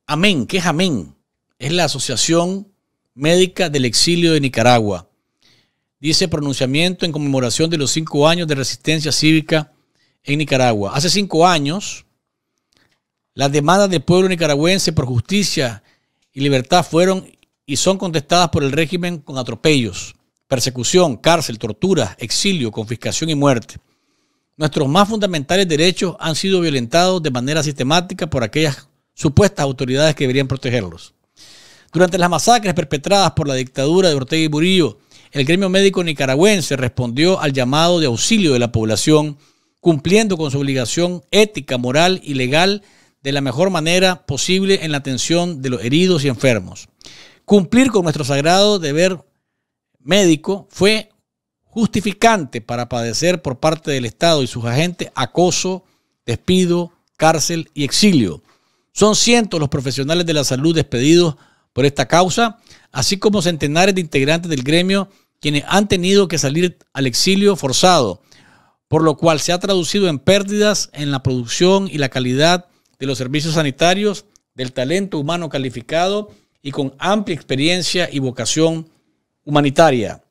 Amén. que es Amén? Es la Asociación Médica del Exilio de Nicaragua. Dice pronunciamiento en conmemoración de los cinco años de resistencia cívica en Nicaragua. Hace cinco años, las demandas del pueblo nicaragüense por justicia y libertad fueron y son contestadas por el régimen con atropellos persecución, cárcel, tortura, exilio, confiscación y muerte. Nuestros más fundamentales derechos han sido violentados de manera sistemática por aquellas supuestas autoridades que deberían protegerlos. Durante las masacres perpetradas por la dictadura de Ortega y Burillo, el gremio médico nicaragüense respondió al llamado de auxilio de la población, cumpliendo con su obligación ética, moral y legal de la mejor manera posible en la atención de los heridos y enfermos. Cumplir con nuestro sagrado deber médico fue justificante para padecer por parte del Estado y sus agentes acoso, despido, cárcel y exilio. Son cientos los profesionales de la salud despedidos por esta causa, así como centenares de integrantes del gremio quienes han tenido que salir al exilio forzado, por lo cual se ha traducido en pérdidas en la producción y la calidad de los servicios sanitarios, del talento humano calificado y con amplia experiencia y vocación humanitaria.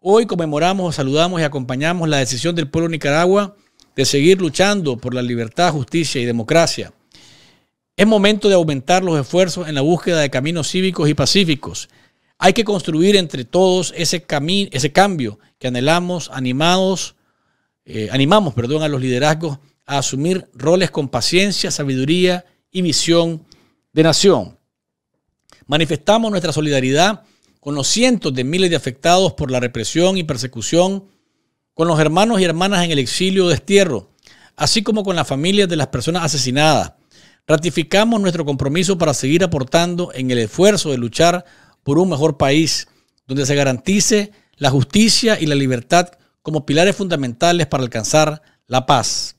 Hoy conmemoramos, saludamos y acompañamos la decisión del pueblo Nicaragua de seguir luchando por la libertad, justicia y democracia. Es momento de aumentar los esfuerzos en la búsqueda de caminos cívicos y pacíficos. Hay que construir entre todos ese, ese cambio que anhelamos, animados, eh, animamos perdón, a los liderazgos a asumir roles con paciencia, sabiduría y misión de nación. Manifestamos nuestra solidaridad con los cientos de miles de afectados por la represión y persecución, con los hermanos y hermanas en el exilio o destierro, así como con las familias de las personas asesinadas. Ratificamos nuestro compromiso para seguir aportando en el esfuerzo de luchar por un mejor país, donde se garantice la justicia y la libertad como pilares fundamentales para alcanzar la paz.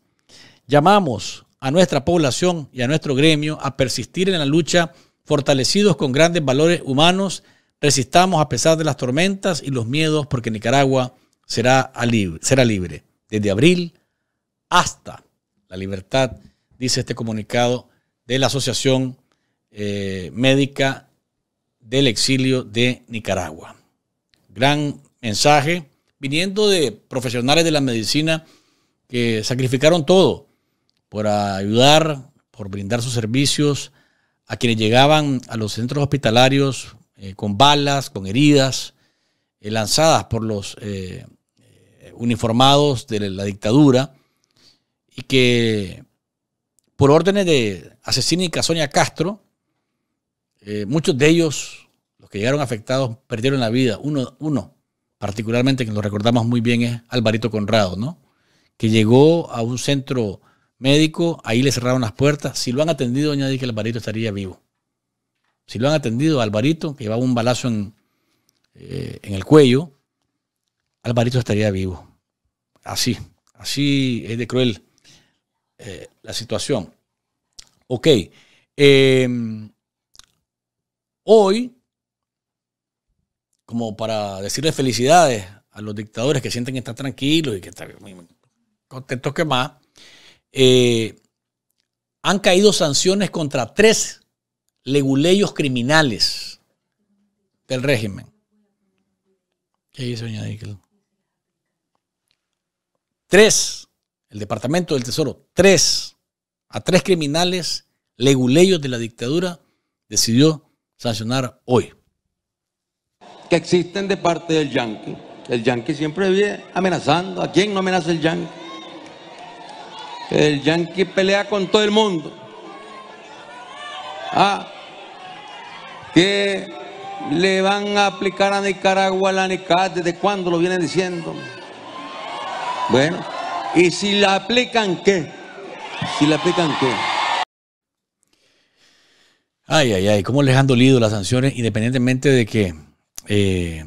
Llamamos a nuestra población y a nuestro gremio a persistir en la lucha fortalecidos con grandes valores humanos Resistamos a pesar de las tormentas y los miedos porque Nicaragua será, será libre desde abril hasta la libertad, dice este comunicado de la Asociación eh, Médica del Exilio de Nicaragua. Gran mensaje viniendo de profesionales de la medicina que sacrificaron todo por ayudar, por brindar sus servicios a quienes llegaban a los centros hospitalarios eh, con balas, con heridas, eh, lanzadas por los eh, uniformados de la dictadura, y que por órdenes de Asesina y Castro, muchos de ellos, los que llegaron afectados, perdieron la vida. Uno, uno particularmente, que lo recordamos muy bien, es Alvarito Conrado, ¿no? que llegó a un centro médico, ahí le cerraron las puertas. Si lo han atendido, añadí que Alvarito estaría vivo. Si lo han atendido, Alvarito, que llevaba un balazo eh, en, el cuello, Alvarito estaría vivo. Así, así es de cruel eh, la situación. Ok, em, hoy, como para decirle felicidades a los dictadores que sienten que están tranquilos y que están contentos que más, eh, han caído sanciones contra tres leguleyos criminales del régimen. ¿Qué dice doña Tres, el Departamento del Tesoro, tres, a tres criminales leguleyos de la dictadura decidió sancionar hoy. Que existen de parte del yanqui. El yanqui siempre vive amenazando. ¿A quién no amenaza el Yankee? El yanqui pelea con todo el mundo. Ah, ¿Qué le van a aplicar a Nicaragua la NICAD, ¿desde cuándo lo vienen diciendo? Bueno, ¿y si la aplican qué? ¿Si la aplican qué? Ay, ay, ay, cómo les han dolido las sanciones, independientemente de que eh,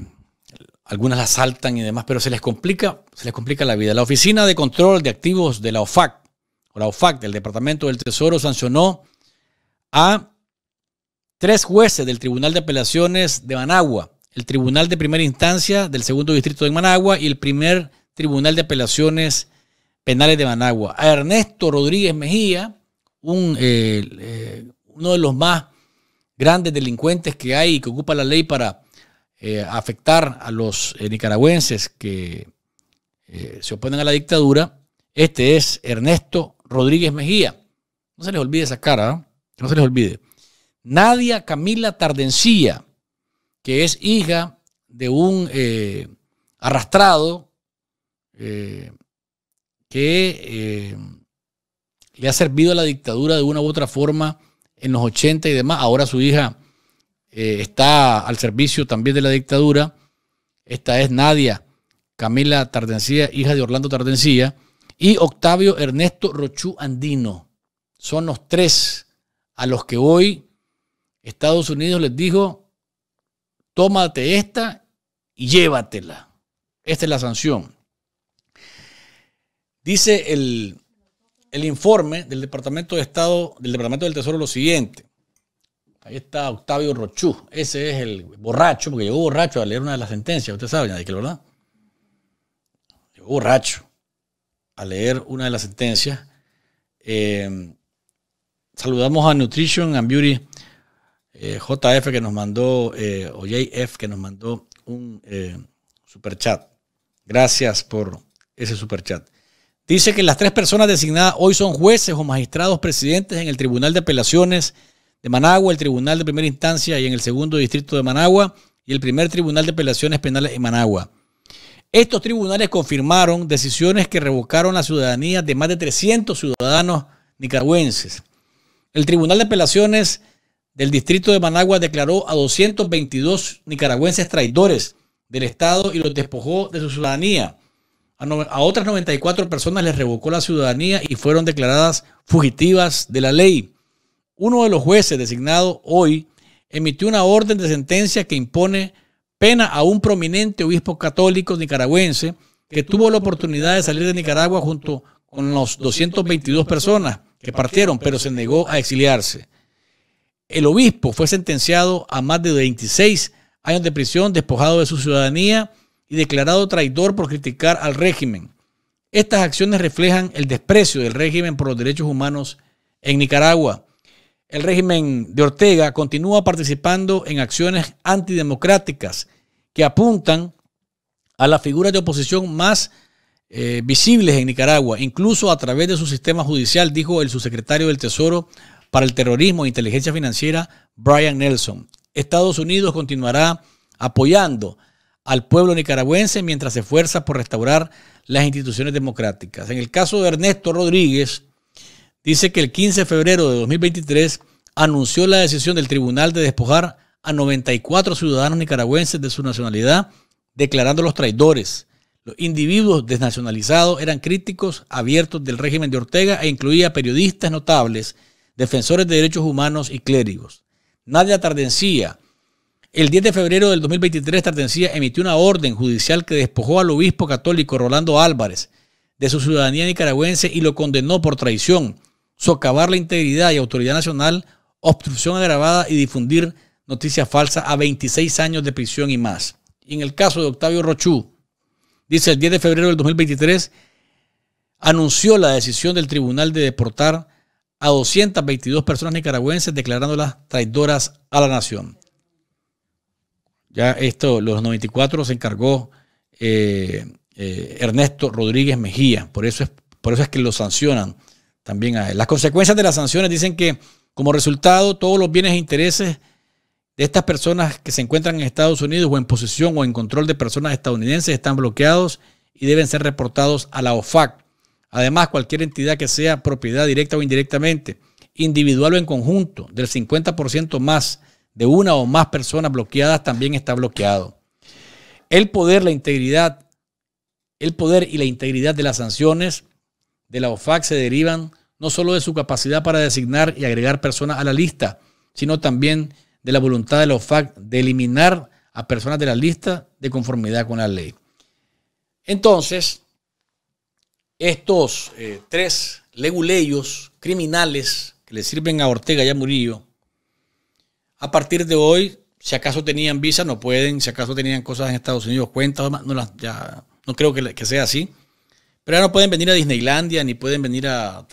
algunas las saltan y demás, pero se les complica, se les complica la vida. La Oficina de Control de Activos de la OFAC, o la OFAC del Departamento del Tesoro, sancionó a Tres jueces del Tribunal de Apelaciones de Managua, el Tribunal de Primera Instancia del Segundo Distrito de Managua y el Primer Tribunal de Apelaciones Penales de Managua. A Ernesto Rodríguez Mejía, un, eh, eh, uno de los más grandes delincuentes que hay y que ocupa la ley para eh, afectar a los nicaragüenses que se oponen a la dictadura, este es Ernesto Rodríguez Mejía. No se les olvide esa cara, ¿ah? no se les olvide. Nadia Camila Tardencía, que es hija de un eh, arrastrado eh, que eh, le ha servido a la dictadura de una u otra forma en los 80 y demás. Ahora su hija está al servicio también de la dictadura. Esta es Nadia Camila Tardencía, hija de Orlando Tardencía, y Octavio Ernesto Rochú Andino. Son los tres a los que hoy Estados Unidos les dijo, tómate esta y llévatela. Esta es la sanción. Dice el, informe del Departamento de Estado, del Departamento del Tesoro, lo siguiente. Ahí está Octavio Rochú. Ese es el borracho, porque llegó borracho a leer una de las sentencias. Usted sabe, que ¿verdad? Llegó borracho a leer una de las sentencias. Eh, saludamos a Nutrition and Beauty eh, JF que nos mandó, eh, o JF que nos mandó un eh, superchat. Gracias por ese superchat. Dice que las tres personas designadas hoy son jueces o magistrados presidentes en el Tribunal de Apelaciones de Managua, el Tribunal de Primera Instancia y en el Segundo Distrito de Managua y el Primer Tribunal de Apelaciones Penales en Managua. Estos tribunales confirmaron decisiones que revocaron la ciudadanía de más de 300 ciudadanos nicaragüenses. El Tribunal de Apelaciones del distrito de Managua declaró a 222 nicaragüenses traidores del Estado y los despojó de su ciudadanía. A, otras 94 personas les revocó la ciudadanía y fueron declaradas fugitivas de la ley. Uno de los jueces designado hoy emitió una orden de sentencia que impone pena a un prominente obispo católico nicaragüense que tuvo la oportunidad de salir de Nicaragua junto con los 222 personas que partieron, pero se negó a exiliarse. El obispo fue sentenciado a más de 26 años de prisión, despojado de su ciudadanía y declarado traidor por criticar al régimen. Estas acciones reflejan el desprecio del régimen por los derechos humanos en Nicaragua. El régimen de Ortega continúa participando en acciones antidemocráticas que apuntan a las figuras de oposición más eh, visibles en Nicaragua, incluso a través de su sistema judicial, dijo el subsecretario del Tesoro para el terrorismo e inteligencia financiera, Brian Nelson. Estados Unidos continuará apoyando al pueblo nicaragüense mientras se esfuerza por restaurar las instituciones democráticas. En el caso de Ernesto Rodríguez, dice que el 15 de febrero de 2023 anunció la decisión del tribunal de despojar a 94 ciudadanos nicaragüenses de su nacionalidad, declarándolos traidores. Los individuos desnacionalizados eran críticos abiertos del régimen de Ortega e incluía periodistas notables defensores de derechos humanos y clérigos. Nadia Tardencía. El 10 de febrero del 2023, Tardencía emitió una orden judicial que despojó al obispo católico Rolando Álvarez de su ciudadanía nicaragüense y lo condenó por traición, socavar la integridad y autoridad nacional, obstrucción agravada y difundir noticias falsas a 26 años de prisión y más. Y en el caso de Octavio Rochú, dice el 10 de febrero del 2023, anunció la decisión del tribunal de deportar a 222 personas nicaragüenses declarándolas traidoras a la nación. Ya esto, los 94 se encargó eh, eh, Ernesto Rodríguez Mejía, por eso, es, por eso es que lo sancionan también a él. Las consecuencias de las sanciones dicen que como resultado todos los bienes e intereses de estas personas que se encuentran en Estados Unidos o en posesión o en control de personas estadounidenses están bloqueados y deben ser reportados a la OFAC Además, cualquier entidad que sea propiedad directa o indirectamente, individual o en conjunto, del 50% más de una o más personas bloqueadas también está bloqueado. El poder, la integridad, el poder y la integridad de las sanciones de la OFAC se derivan no solo de su capacidad para designar y agregar personas a la lista, sino también de la voluntad de la OFAC de eliminar a personas de la lista de conformidad con la ley. Entonces, estos eh, tres leguleyos criminales que le sirven a Ortega y a Murillo, a partir de hoy, si acaso tenían visa, no pueden, si acaso tenían cosas en Estados Unidos, cuentas, no, creo que, sea así, pero ya no pueden venir a Disneylandia, ni pueden venir a,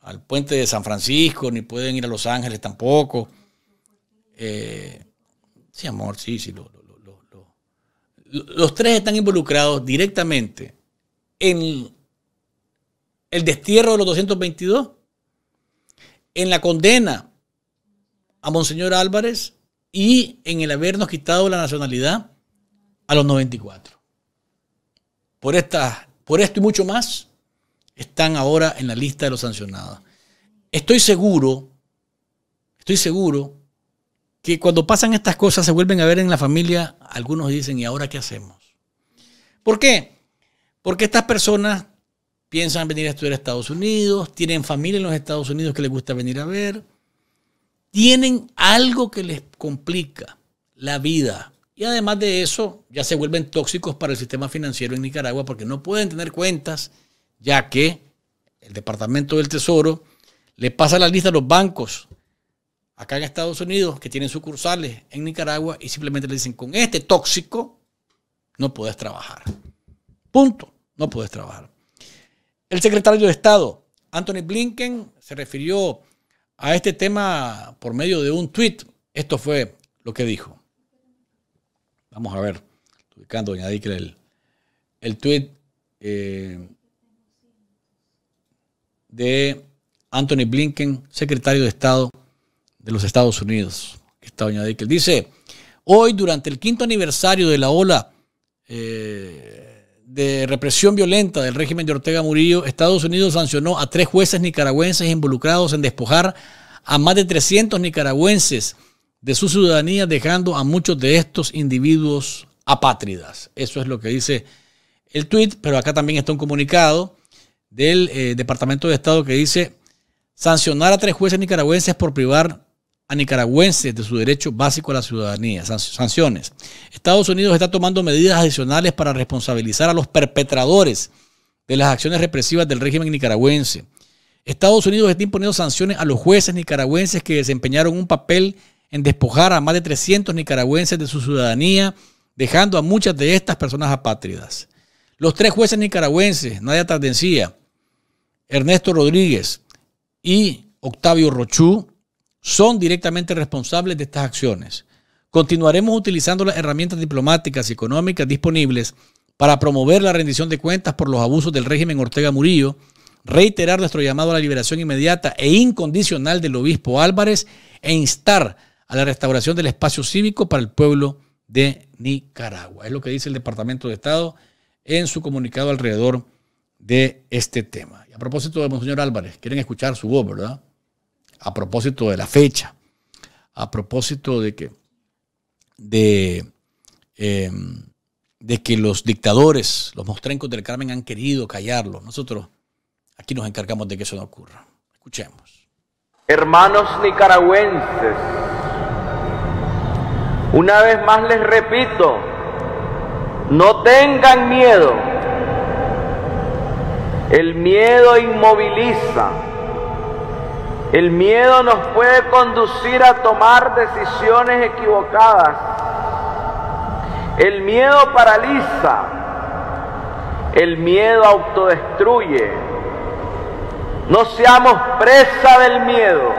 al puente de San Francisco, ni pueden ir a Los Ángeles tampoco. Eh, sí, amor, sí, sí, los tres están involucrados directamente en el destierro de los 222, en la condena a Monseñor Álvarez y en el habernos quitado la nacionalidad a los 94. Por, esta, por esto y mucho más están ahora en la lista de los sancionados. Estoy seguro, estoy seguro que cuando pasan estas cosas se vuelven a ver en la familia, algunos dicen, ¿y ahora qué hacemos? ¿Por qué? Porque estas personas piensan venir a estudiar a Estados Unidos, tienen familia en los Estados Unidos que les gusta venir a ver, tienen algo que les complica la vida. Y además de eso, ya se vuelven tóxicos para el sistema financiero en Nicaragua porque no pueden tener cuentas, ya que el Departamento del Tesoro le pasa la lista a los bancos acá en Estados Unidos que tienen sucursales en Nicaragua y simplemente le dicen, con este tóxico no puedes trabajar. Punto. No puedes trabajar. El secretario de Estado, Anthony Blinken, se refirió a este tema por medio de un tuit. Esto fue lo que dijo. Vamos a ver, ubicando doña Dickel, el, tuit eh, de Anthony Blinken, secretario de Estado de los Estados Unidos. Que está doña Dickel. Dice, hoy durante el quinto aniversario de la ola eh, de represión violenta del régimen de Ortega Murillo, Estados Unidos sancionó a tres jueces nicaragüenses involucrados en despojar a más de 300 nicaragüenses de su ciudadanía, dejando a muchos de estos individuos apátridas. Eso es lo que dice el tuit, pero acá también está un comunicado del eh, Departamento de Estado que dice sancionar a tres jueces nicaragüenses por privar a nicaragüenses de su derecho básico a la ciudadanía, sanciones. Estados Unidos está tomando medidas adicionales para responsabilizar a los perpetradores de las acciones represivas del régimen nicaragüense. Estados Unidos está imponiendo sanciones a los jueces nicaragüenses que desempeñaron un papel en despojar a más de 300 nicaragüenses de su ciudadanía, dejando a muchas de estas personas apátridas. Los tres jueces nicaragüenses, Nadia Tardencía, Ernesto Rodríguez y Octavio Rochú, son directamente responsables de estas acciones. Continuaremos utilizando las herramientas diplomáticas y económicas disponibles para promover la rendición de cuentas por los abusos del régimen Ortega Murillo, reiterar nuestro llamado a la liberación inmediata e incondicional del obispo Álvarez e instar a la restauración del espacio cívico para el pueblo de Nicaragua. Es lo que dice el Departamento de Estado en su comunicado alrededor de este tema. Y a propósito de Monseñor Álvarez, quieren escuchar su voz, ¿verdad? a propósito de la fecha, a propósito de que, de, em, de que los dictadores, los mostrencos del Carmen han querido callarlo. Nosotros aquí nos encargamos de que eso no ocurra. Escuchemos. Hermanos nicaragüenses, una vez más les repito, no tengan miedo. El miedo inmoviliza. El miedo nos puede conducir a tomar decisiones equivocadas. El miedo paraliza. El miedo autodestruye. No seamos presa del miedo.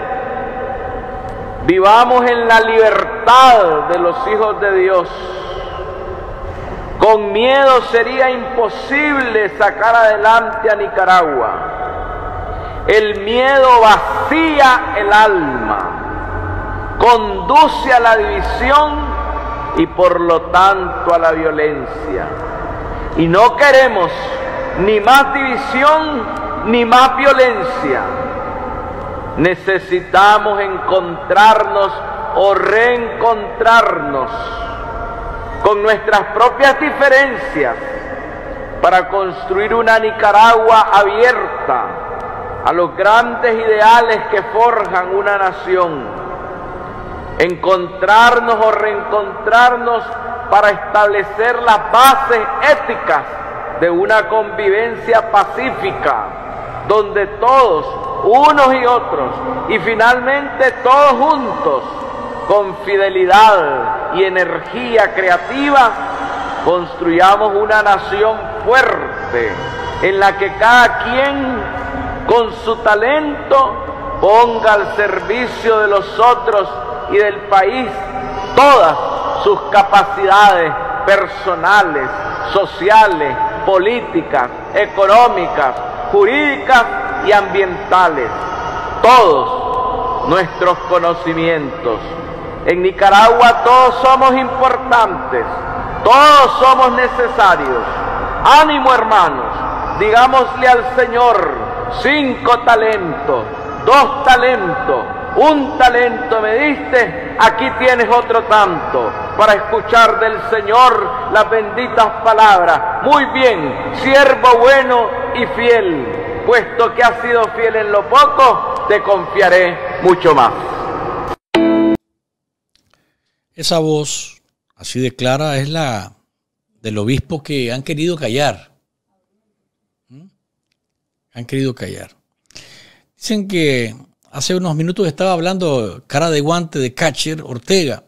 Vivamos en la libertad de los hijos de Dios. Con miedo sería imposible sacar adelante a Nicaragua. El miedo vacía el alma, conduce a la división y por lo tanto a la violencia. Y no queremos ni más división ni más violencia. Necesitamos encontrarnos o reencontrarnos con nuestras propias diferencias para construir una Nicaragua abierta a los grandes ideales que forjan una nación, encontrarnos o reencontrarnos para establecer las bases éticas de una convivencia pacífica, donde todos, unos y otros, y finalmente todos juntos, con fidelidad y energía creativa, construyamos una nación fuerte en la que cada quien con su talento ponga al servicio de los otros y del país todas sus capacidades personales, sociales, políticas, económicas, jurídicas y ambientales. Todos nuestros conocimientos. En Nicaragua todos somos importantes, todos somos necesarios. Ánimo hermanos, digámosle al Señor, cinco talentos, dos talentos, un talento me diste, aquí tienes otro tanto para escuchar del Señor las benditas palabras. Muy bien, siervo bueno y fiel, puesto que has sido fiel en lo poco, te confiaré mucho más. Esa voz así de clara es la del obispo que han querido callar han querido callar. Dicen que hace unos minutos estaba hablando cara de guante de catcher Ortega,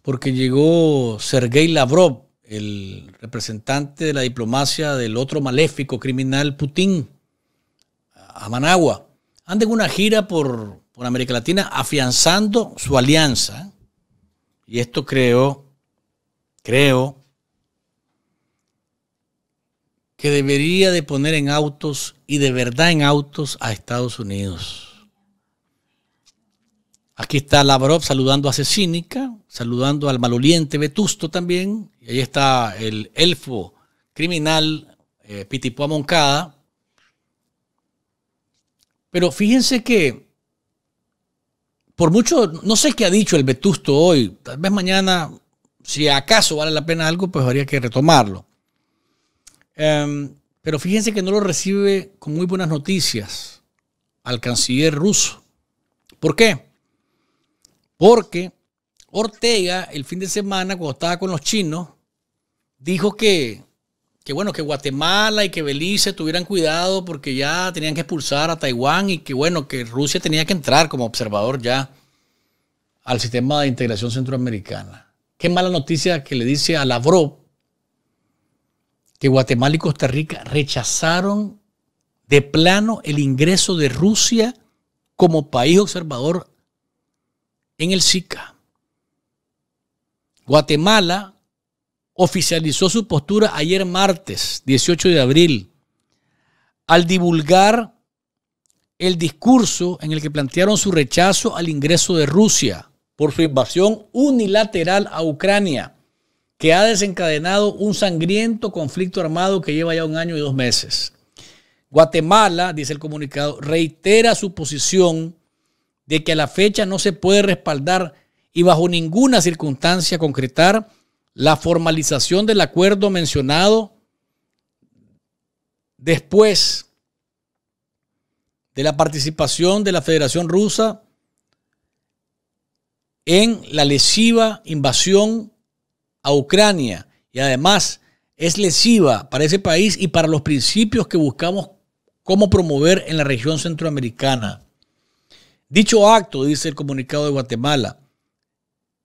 porque llegó Sergei Lavrov, el representante de la diplomacia del otro maléfico criminal Putin, a Managua. Andan en una gira por, por América Latina afianzando su alianza. Y esto creo, creo, que debería de poner en autos y de verdad en autos a Estados Unidos. Aquí está Lavrov saludando a Cecínica, saludando al maloliente Vetusto también. Y ahí está el elfo criminal eh, Moncada. Pero fíjense que por mucho, no sé qué ha dicho el Vetusto hoy, tal vez mañana, si acaso vale la pena algo, pues habría que retomarlo. Em, pero fíjense que no lo recibe con muy buenas noticias al canciller ruso. ¿Por qué? Porque Ortega el fin de semana, cuando estaba con los chinos, dijo que, que, bueno, que Guatemala y que Belice tuvieran cuidado porque ya tenían que expulsar a Taiwán y que bueno, que Rusia tenía que entrar como observador ya al sistema de integración centroamericana. Qué mala noticia que le dice a Lavrov Guatemala y Costa Rica rechazaron de plano el ingreso de Rusia como país observador en el SICA. Guatemala oficializó su postura ayer martes 18 de abril al divulgar el discurso en el que plantearon su rechazo al ingreso de Rusia por su invasión unilateral a Ucrania que ha desencadenado un sangriento conflicto armado que lleva ya un año y dos meses. Guatemala, dice el comunicado, reitera su posición de que a la fecha no se puede respaldar y bajo ninguna circunstancia concretar la formalización del acuerdo mencionado después de la participación de la Federación Rusa en la lesiva invasión a Ucrania y además es lesiva para ese país y para los principios que buscamos cómo promover en la región centroamericana. Dicho acto, dice el comunicado de Guatemala,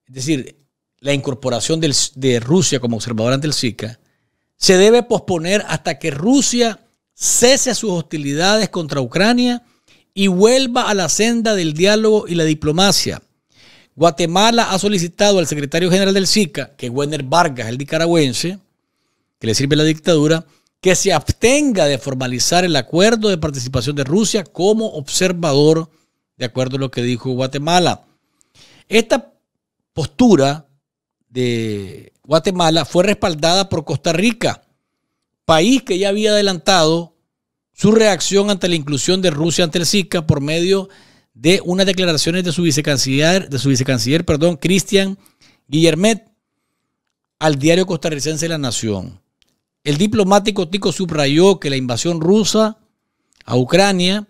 es decir, la incorporación de Rusia como observador ante el SICA, se debe posponer hasta que Rusia cese sus hostilidades contra Ucrania y vuelva a la senda del diálogo y la diplomacia. Guatemala ha solicitado al secretario general del SICA, que es Werner Vargas, el nicaragüense, que le sirve la dictadura, que se abstenga de formalizar el acuerdo de participación de Rusia como observador, de acuerdo a lo que dijo Guatemala. Esta postura de Guatemala fue respaldada por Costa Rica, país que ya había adelantado su reacción ante la inclusión de Rusia ante el SICA por medio de de unas declaraciones de su vicecanciller, de su vicecanciller, perdón, Cristian Guillermet, al diario costarricense La Nación. El diplomático Tico subrayó que la invasión rusa a Ucrania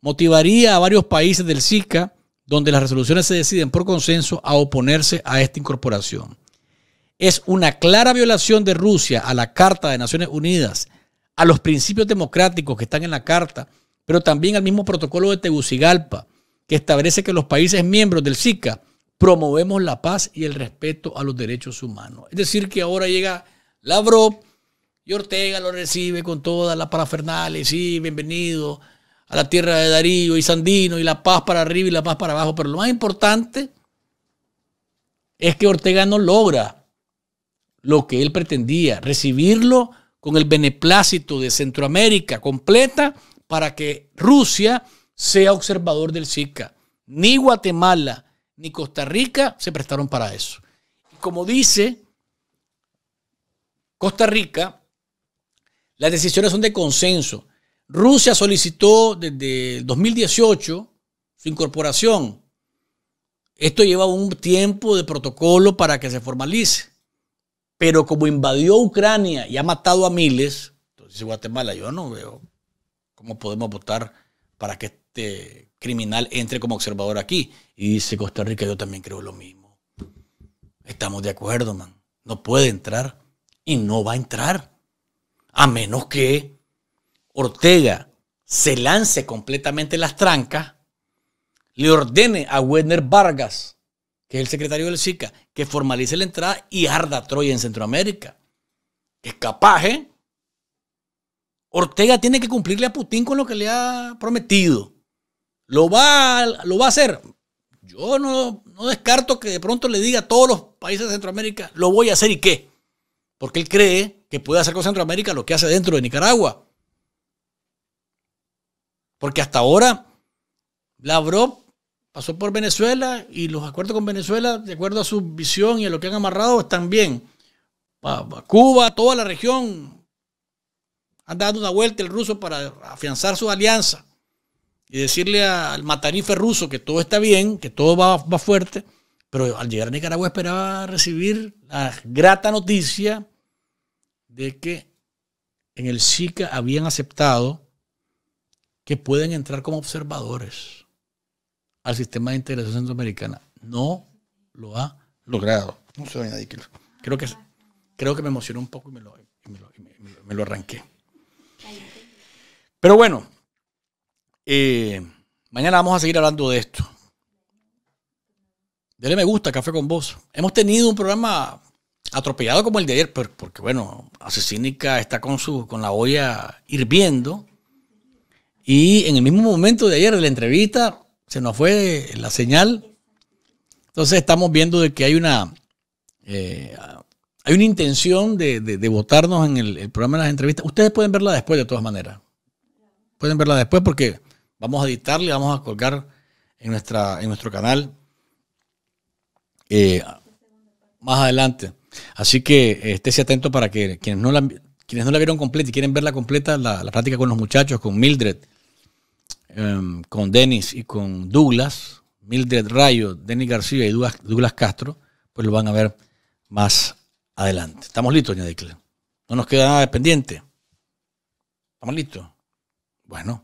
motivaría a varios países del SICA, donde las resoluciones se deciden por consenso, a oponerse a esta incorporación. Es una clara violación de Rusia a la Carta de Naciones Unidas, a los principios democráticos que están en la Carta, pero también al mismo protocolo de Tegucigalpa, que establece que los países miembros del SICA promovemos la paz y el respeto a los derechos humanos. Es decir, que ahora llega Lavrov y Ortega lo recibe con toda la parafernales, y sí, bienvenido a la tierra de Darío y Sandino y la paz para arriba y la paz para abajo. Pero lo más importante es que Ortega no logra lo que él pretendía, recibirlo con el beneplácito de Centroamérica completa para que Rusia sea observador del SICA. Ni Guatemala ni Costa Rica se prestaron para eso. Y como dice Costa Rica, las decisiones son de consenso. Rusia solicitó desde 2018 su incorporación. Esto lleva un tiempo de protocolo para que se formalice. Pero como invadió Ucrania y ha matado a miles, entonces Guatemala, yo no veo cómo podemos votar para que este, criminal entre como observador aquí. Y dice Costa Rica, yo también creo lo mismo. Estamos de acuerdo, man. No puede entrar y no va a entrar. A menos que Ortega se lance completamente las trancas, le ordene a Werner Vargas, que es el secretario del SICA, que formalice la entrada y arda Troya en Centroamérica. Es capaz, ¿eh? Ortega tiene que cumplirle a Putin con lo que le ha prometido. ¿Lo va, lo va a hacer? Yo no, no descarto que de pronto le diga a todos los países de Centroamérica, lo voy a hacer y qué. Porque él cree que puede hacer con Centroamérica lo que hace dentro de Nicaragua. Porque hasta ahora Lavrov pasó por Venezuela y los acuerdos con Venezuela, de acuerdo a su visión y a lo que han amarrado, están bien. Cuba, toda la región, han dado una vuelta el ruso para afianzar su alianza y decirle al matarife ruso que todo está bien, que todo va, va fuerte, pero al llegar a Nicaragua esperaba recibir la grata noticia de que en el SICA habían aceptado que pueden entrar como observadores al sistema de integración centroamericana. No lo ha logrado. No Creo que, creo que me emocionó un poco y me lo arranqué. Pero bueno, eh, mañana vamos a seguir hablando de esto. Dele me gusta, Café con Vos. Hemos tenido un programa atropellado como el de ayer, porque bueno, Asesínica está con, su, con la olla hirviendo. Y en el mismo momento de ayer de la entrevista se nos fue la señal. Entonces estamos viendo de que hay una, eh, hay una intención de, votarnos en el, programa de las entrevistas. Ustedes pueden verla después de todas maneras. Pueden verla después porque Vamos a editarle, vamos a colgar en, nuestra, en nuestro canal eh, más adelante. Así que eh, estése atento para que quienes no la, quienes no la vieron completa y quieren verla completa, la, práctica con los muchachos, con Mildred, em, con Denis y con Douglas, Mildred Rayo, Denis García y Douglas, Castro, pues lo van a ver más adelante. ¿Estamos listos, doña Dicle? No nos queda nada de pendiente. ¿Estamos listos? Bueno,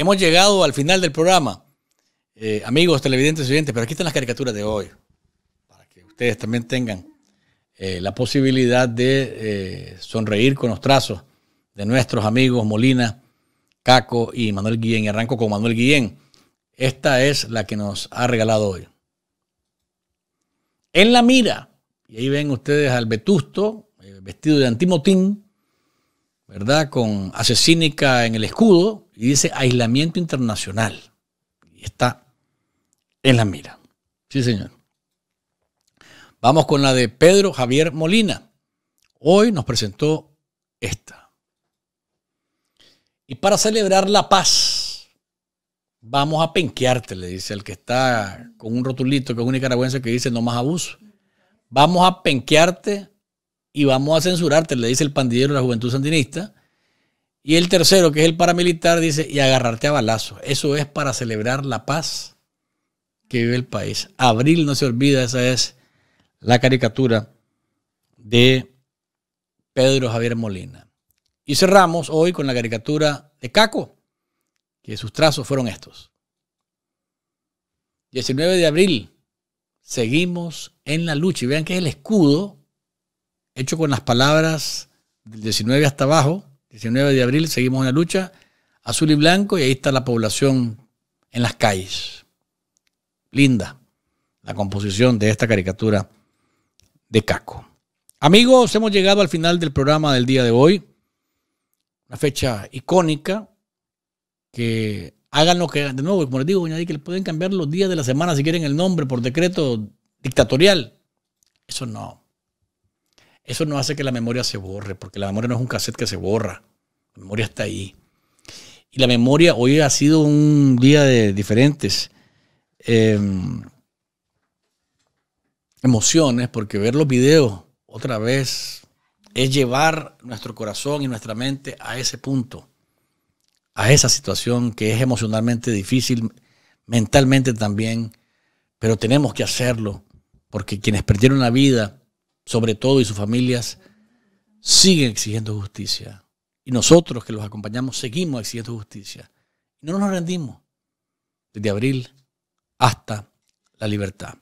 Hemos llegado al final del programa. Eh, amigos, televidentes, oyentes, pero aquí están las caricaturas de hoy. Para que ustedes también tengan eh, la posibilidad de eh, sonreír con los trazos de nuestros amigos Molina, Caco y Manuel Guillén. Y arranco con Manuel Guillén. Esta es la que nos ha regalado hoy. En la mira. Y ahí ven ustedes al vetusto, vestido de antimotín, ¿verdad? Con asesínica en el escudo y dice aislamiento internacional. Y está en la mira. Sí, señor. Vamos con la de Pedro Javier Molina. Hoy nos presentó esta. Y para celebrar la paz, vamos a penquearte, le dice el que está con un rotulito, que es un nicaragüense que dice no más abuso. Vamos a penquearte y vamos a censurarte, le dice el pandillero de la Juventud Sandinista. Y el tercero, que es el paramilitar, dice, y agarrarte a balazos. Eso es para celebrar la paz que vive el país. Abril no se olvida, esa es la caricatura de Pedro Javier Molina. Y cerramos hoy con la caricatura de Caco, que sus trazos fueron estos. 19 de abril, seguimos en la lucha. Y vean que es el escudo hecho con las palabras del 19 hasta abajo, 19 de abril, seguimos en la lucha, azul y blanco, y ahí está la población en las calles. Linda la composición de esta caricatura de Caco. Amigos, hemos llegado al final del programa del día de hoy. Una fecha icónica que hagan lo que, de nuevo, como les digo, que le pueden cambiar los días de la semana si quieren el nombre por decreto dictatorial. Eso no. Eso no hace que la memoria se borre, porque la memoria no es un cassette que se borra. La memoria está ahí. Y la memoria hoy ha sido un día de diferentes em, emociones, porque ver los videos otra vez es llevar nuestro corazón y nuestra mente a ese punto, a esa situación que es emocionalmente difícil, mentalmente también, pero tenemos que hacerlo, porque quienes perdieron la vida, sobre todo, y sus familias siguen exigiendo justicia. Y nosotros que los acompañamos seguimos exigiendo justicia. No nos rendimos desde abril hasta la libertad.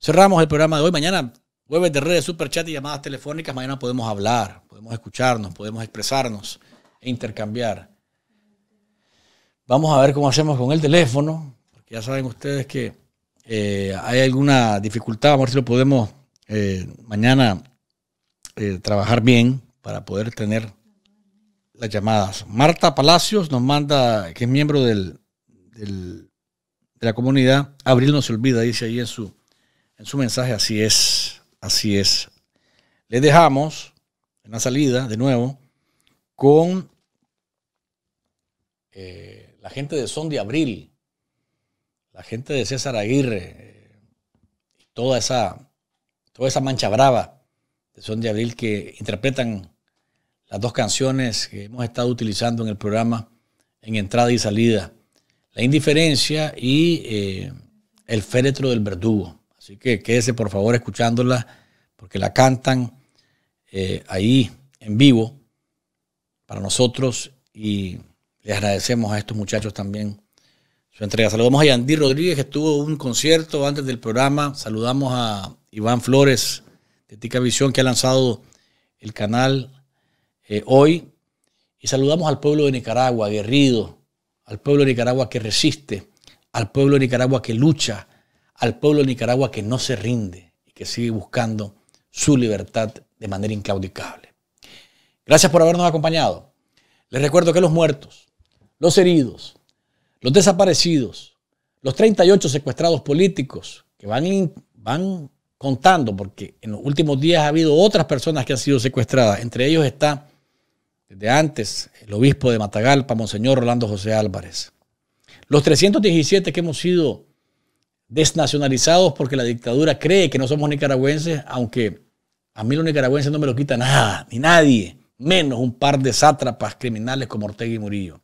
Cerramos el programa de hoy. Mañana, jueves de redes, superchat y llamadas telefónicas. Mañana podemos hablar, podemos escucharnos, podemos expresarnos e intercambiar. Vamos a ver cómo hacemos con el teléfono, porque ya saben ustedes que eh, hay alguna dificultad. a ver si lo podemos eh, mañana eh, trabajar bien para poder tener las llamadas. Marta Palacios nos manda, que es miembro del, de la comunidad, Abril no se olvida, dice ahí en su, en su mensaje, así es, así es. Les dejamos en la salida, de nuevo, con eh, la gente de Son de Abril, la gente de César Aguirre, toda esa toda esa mancha brava de Son de Abril que interpretan las dos canciones que hemos estado utilizando en el programa en entrada y salida. La indiferencia y eh, el féretro del verdugo. Así que quédese por favor escuchándola porque la cantan eh, ahí en vivo para nosotros y le agradecemos a estos muchachos también su entrega. Saludamos a Yandir Rodríguez que estuvo un concierto antes del programa. Saludamos a Iván Flores de Tica Visión que ha lanzado el canal eh, hoy. Y saludamos al pueblo de Nicaragua, guerrido, al pueblo de Nicaragua que resiste, al pueblo de Nicaragua que lucha, al pueblo de Nicaragua que no se rinde y que sigue buscando su libertad de manera incaudicable. Gracias por habernos acompañado. Les recuerdo que los muertos, los heridos, los desaparecidos, los 38 secuestrados políticos que van, van contando, porque en los últimos días ha habido otras personas que han sido secuestradas. Entre ellos está, desde antes, el obispo de Matagalpa, Monseñor Rolando José Álvarez. Los 317 que hemos sido desnacionalizados porque la dictadura cree que no somos nicaragüenses, aunque a mí los nicaragüenses no me lo quita nada, ni nadie, menos un par de sátrapas criminales como Ortega y Murillo.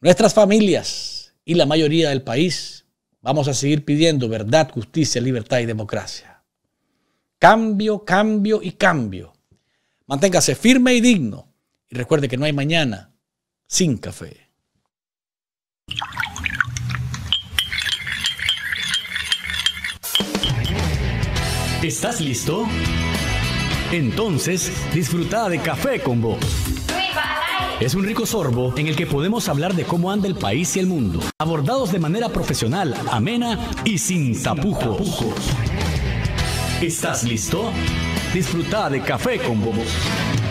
Nuestras familias y la mayoría del país Vamos a seguir pidiendo verdad, justicia, libertad y democracia. Cambio, cambio y cambio. Manténgase firme y digno. Y recuerde que no hay mañana sin café. ¿Estás listo? Entonces, disfruta de café con vos. Es un rico sorbo en el que podemos hablar de cómo anda el país y el mundo, abordados de manera profesional, amena y sin tapujos. ¿Estás listo? Disfruta de café con bobos.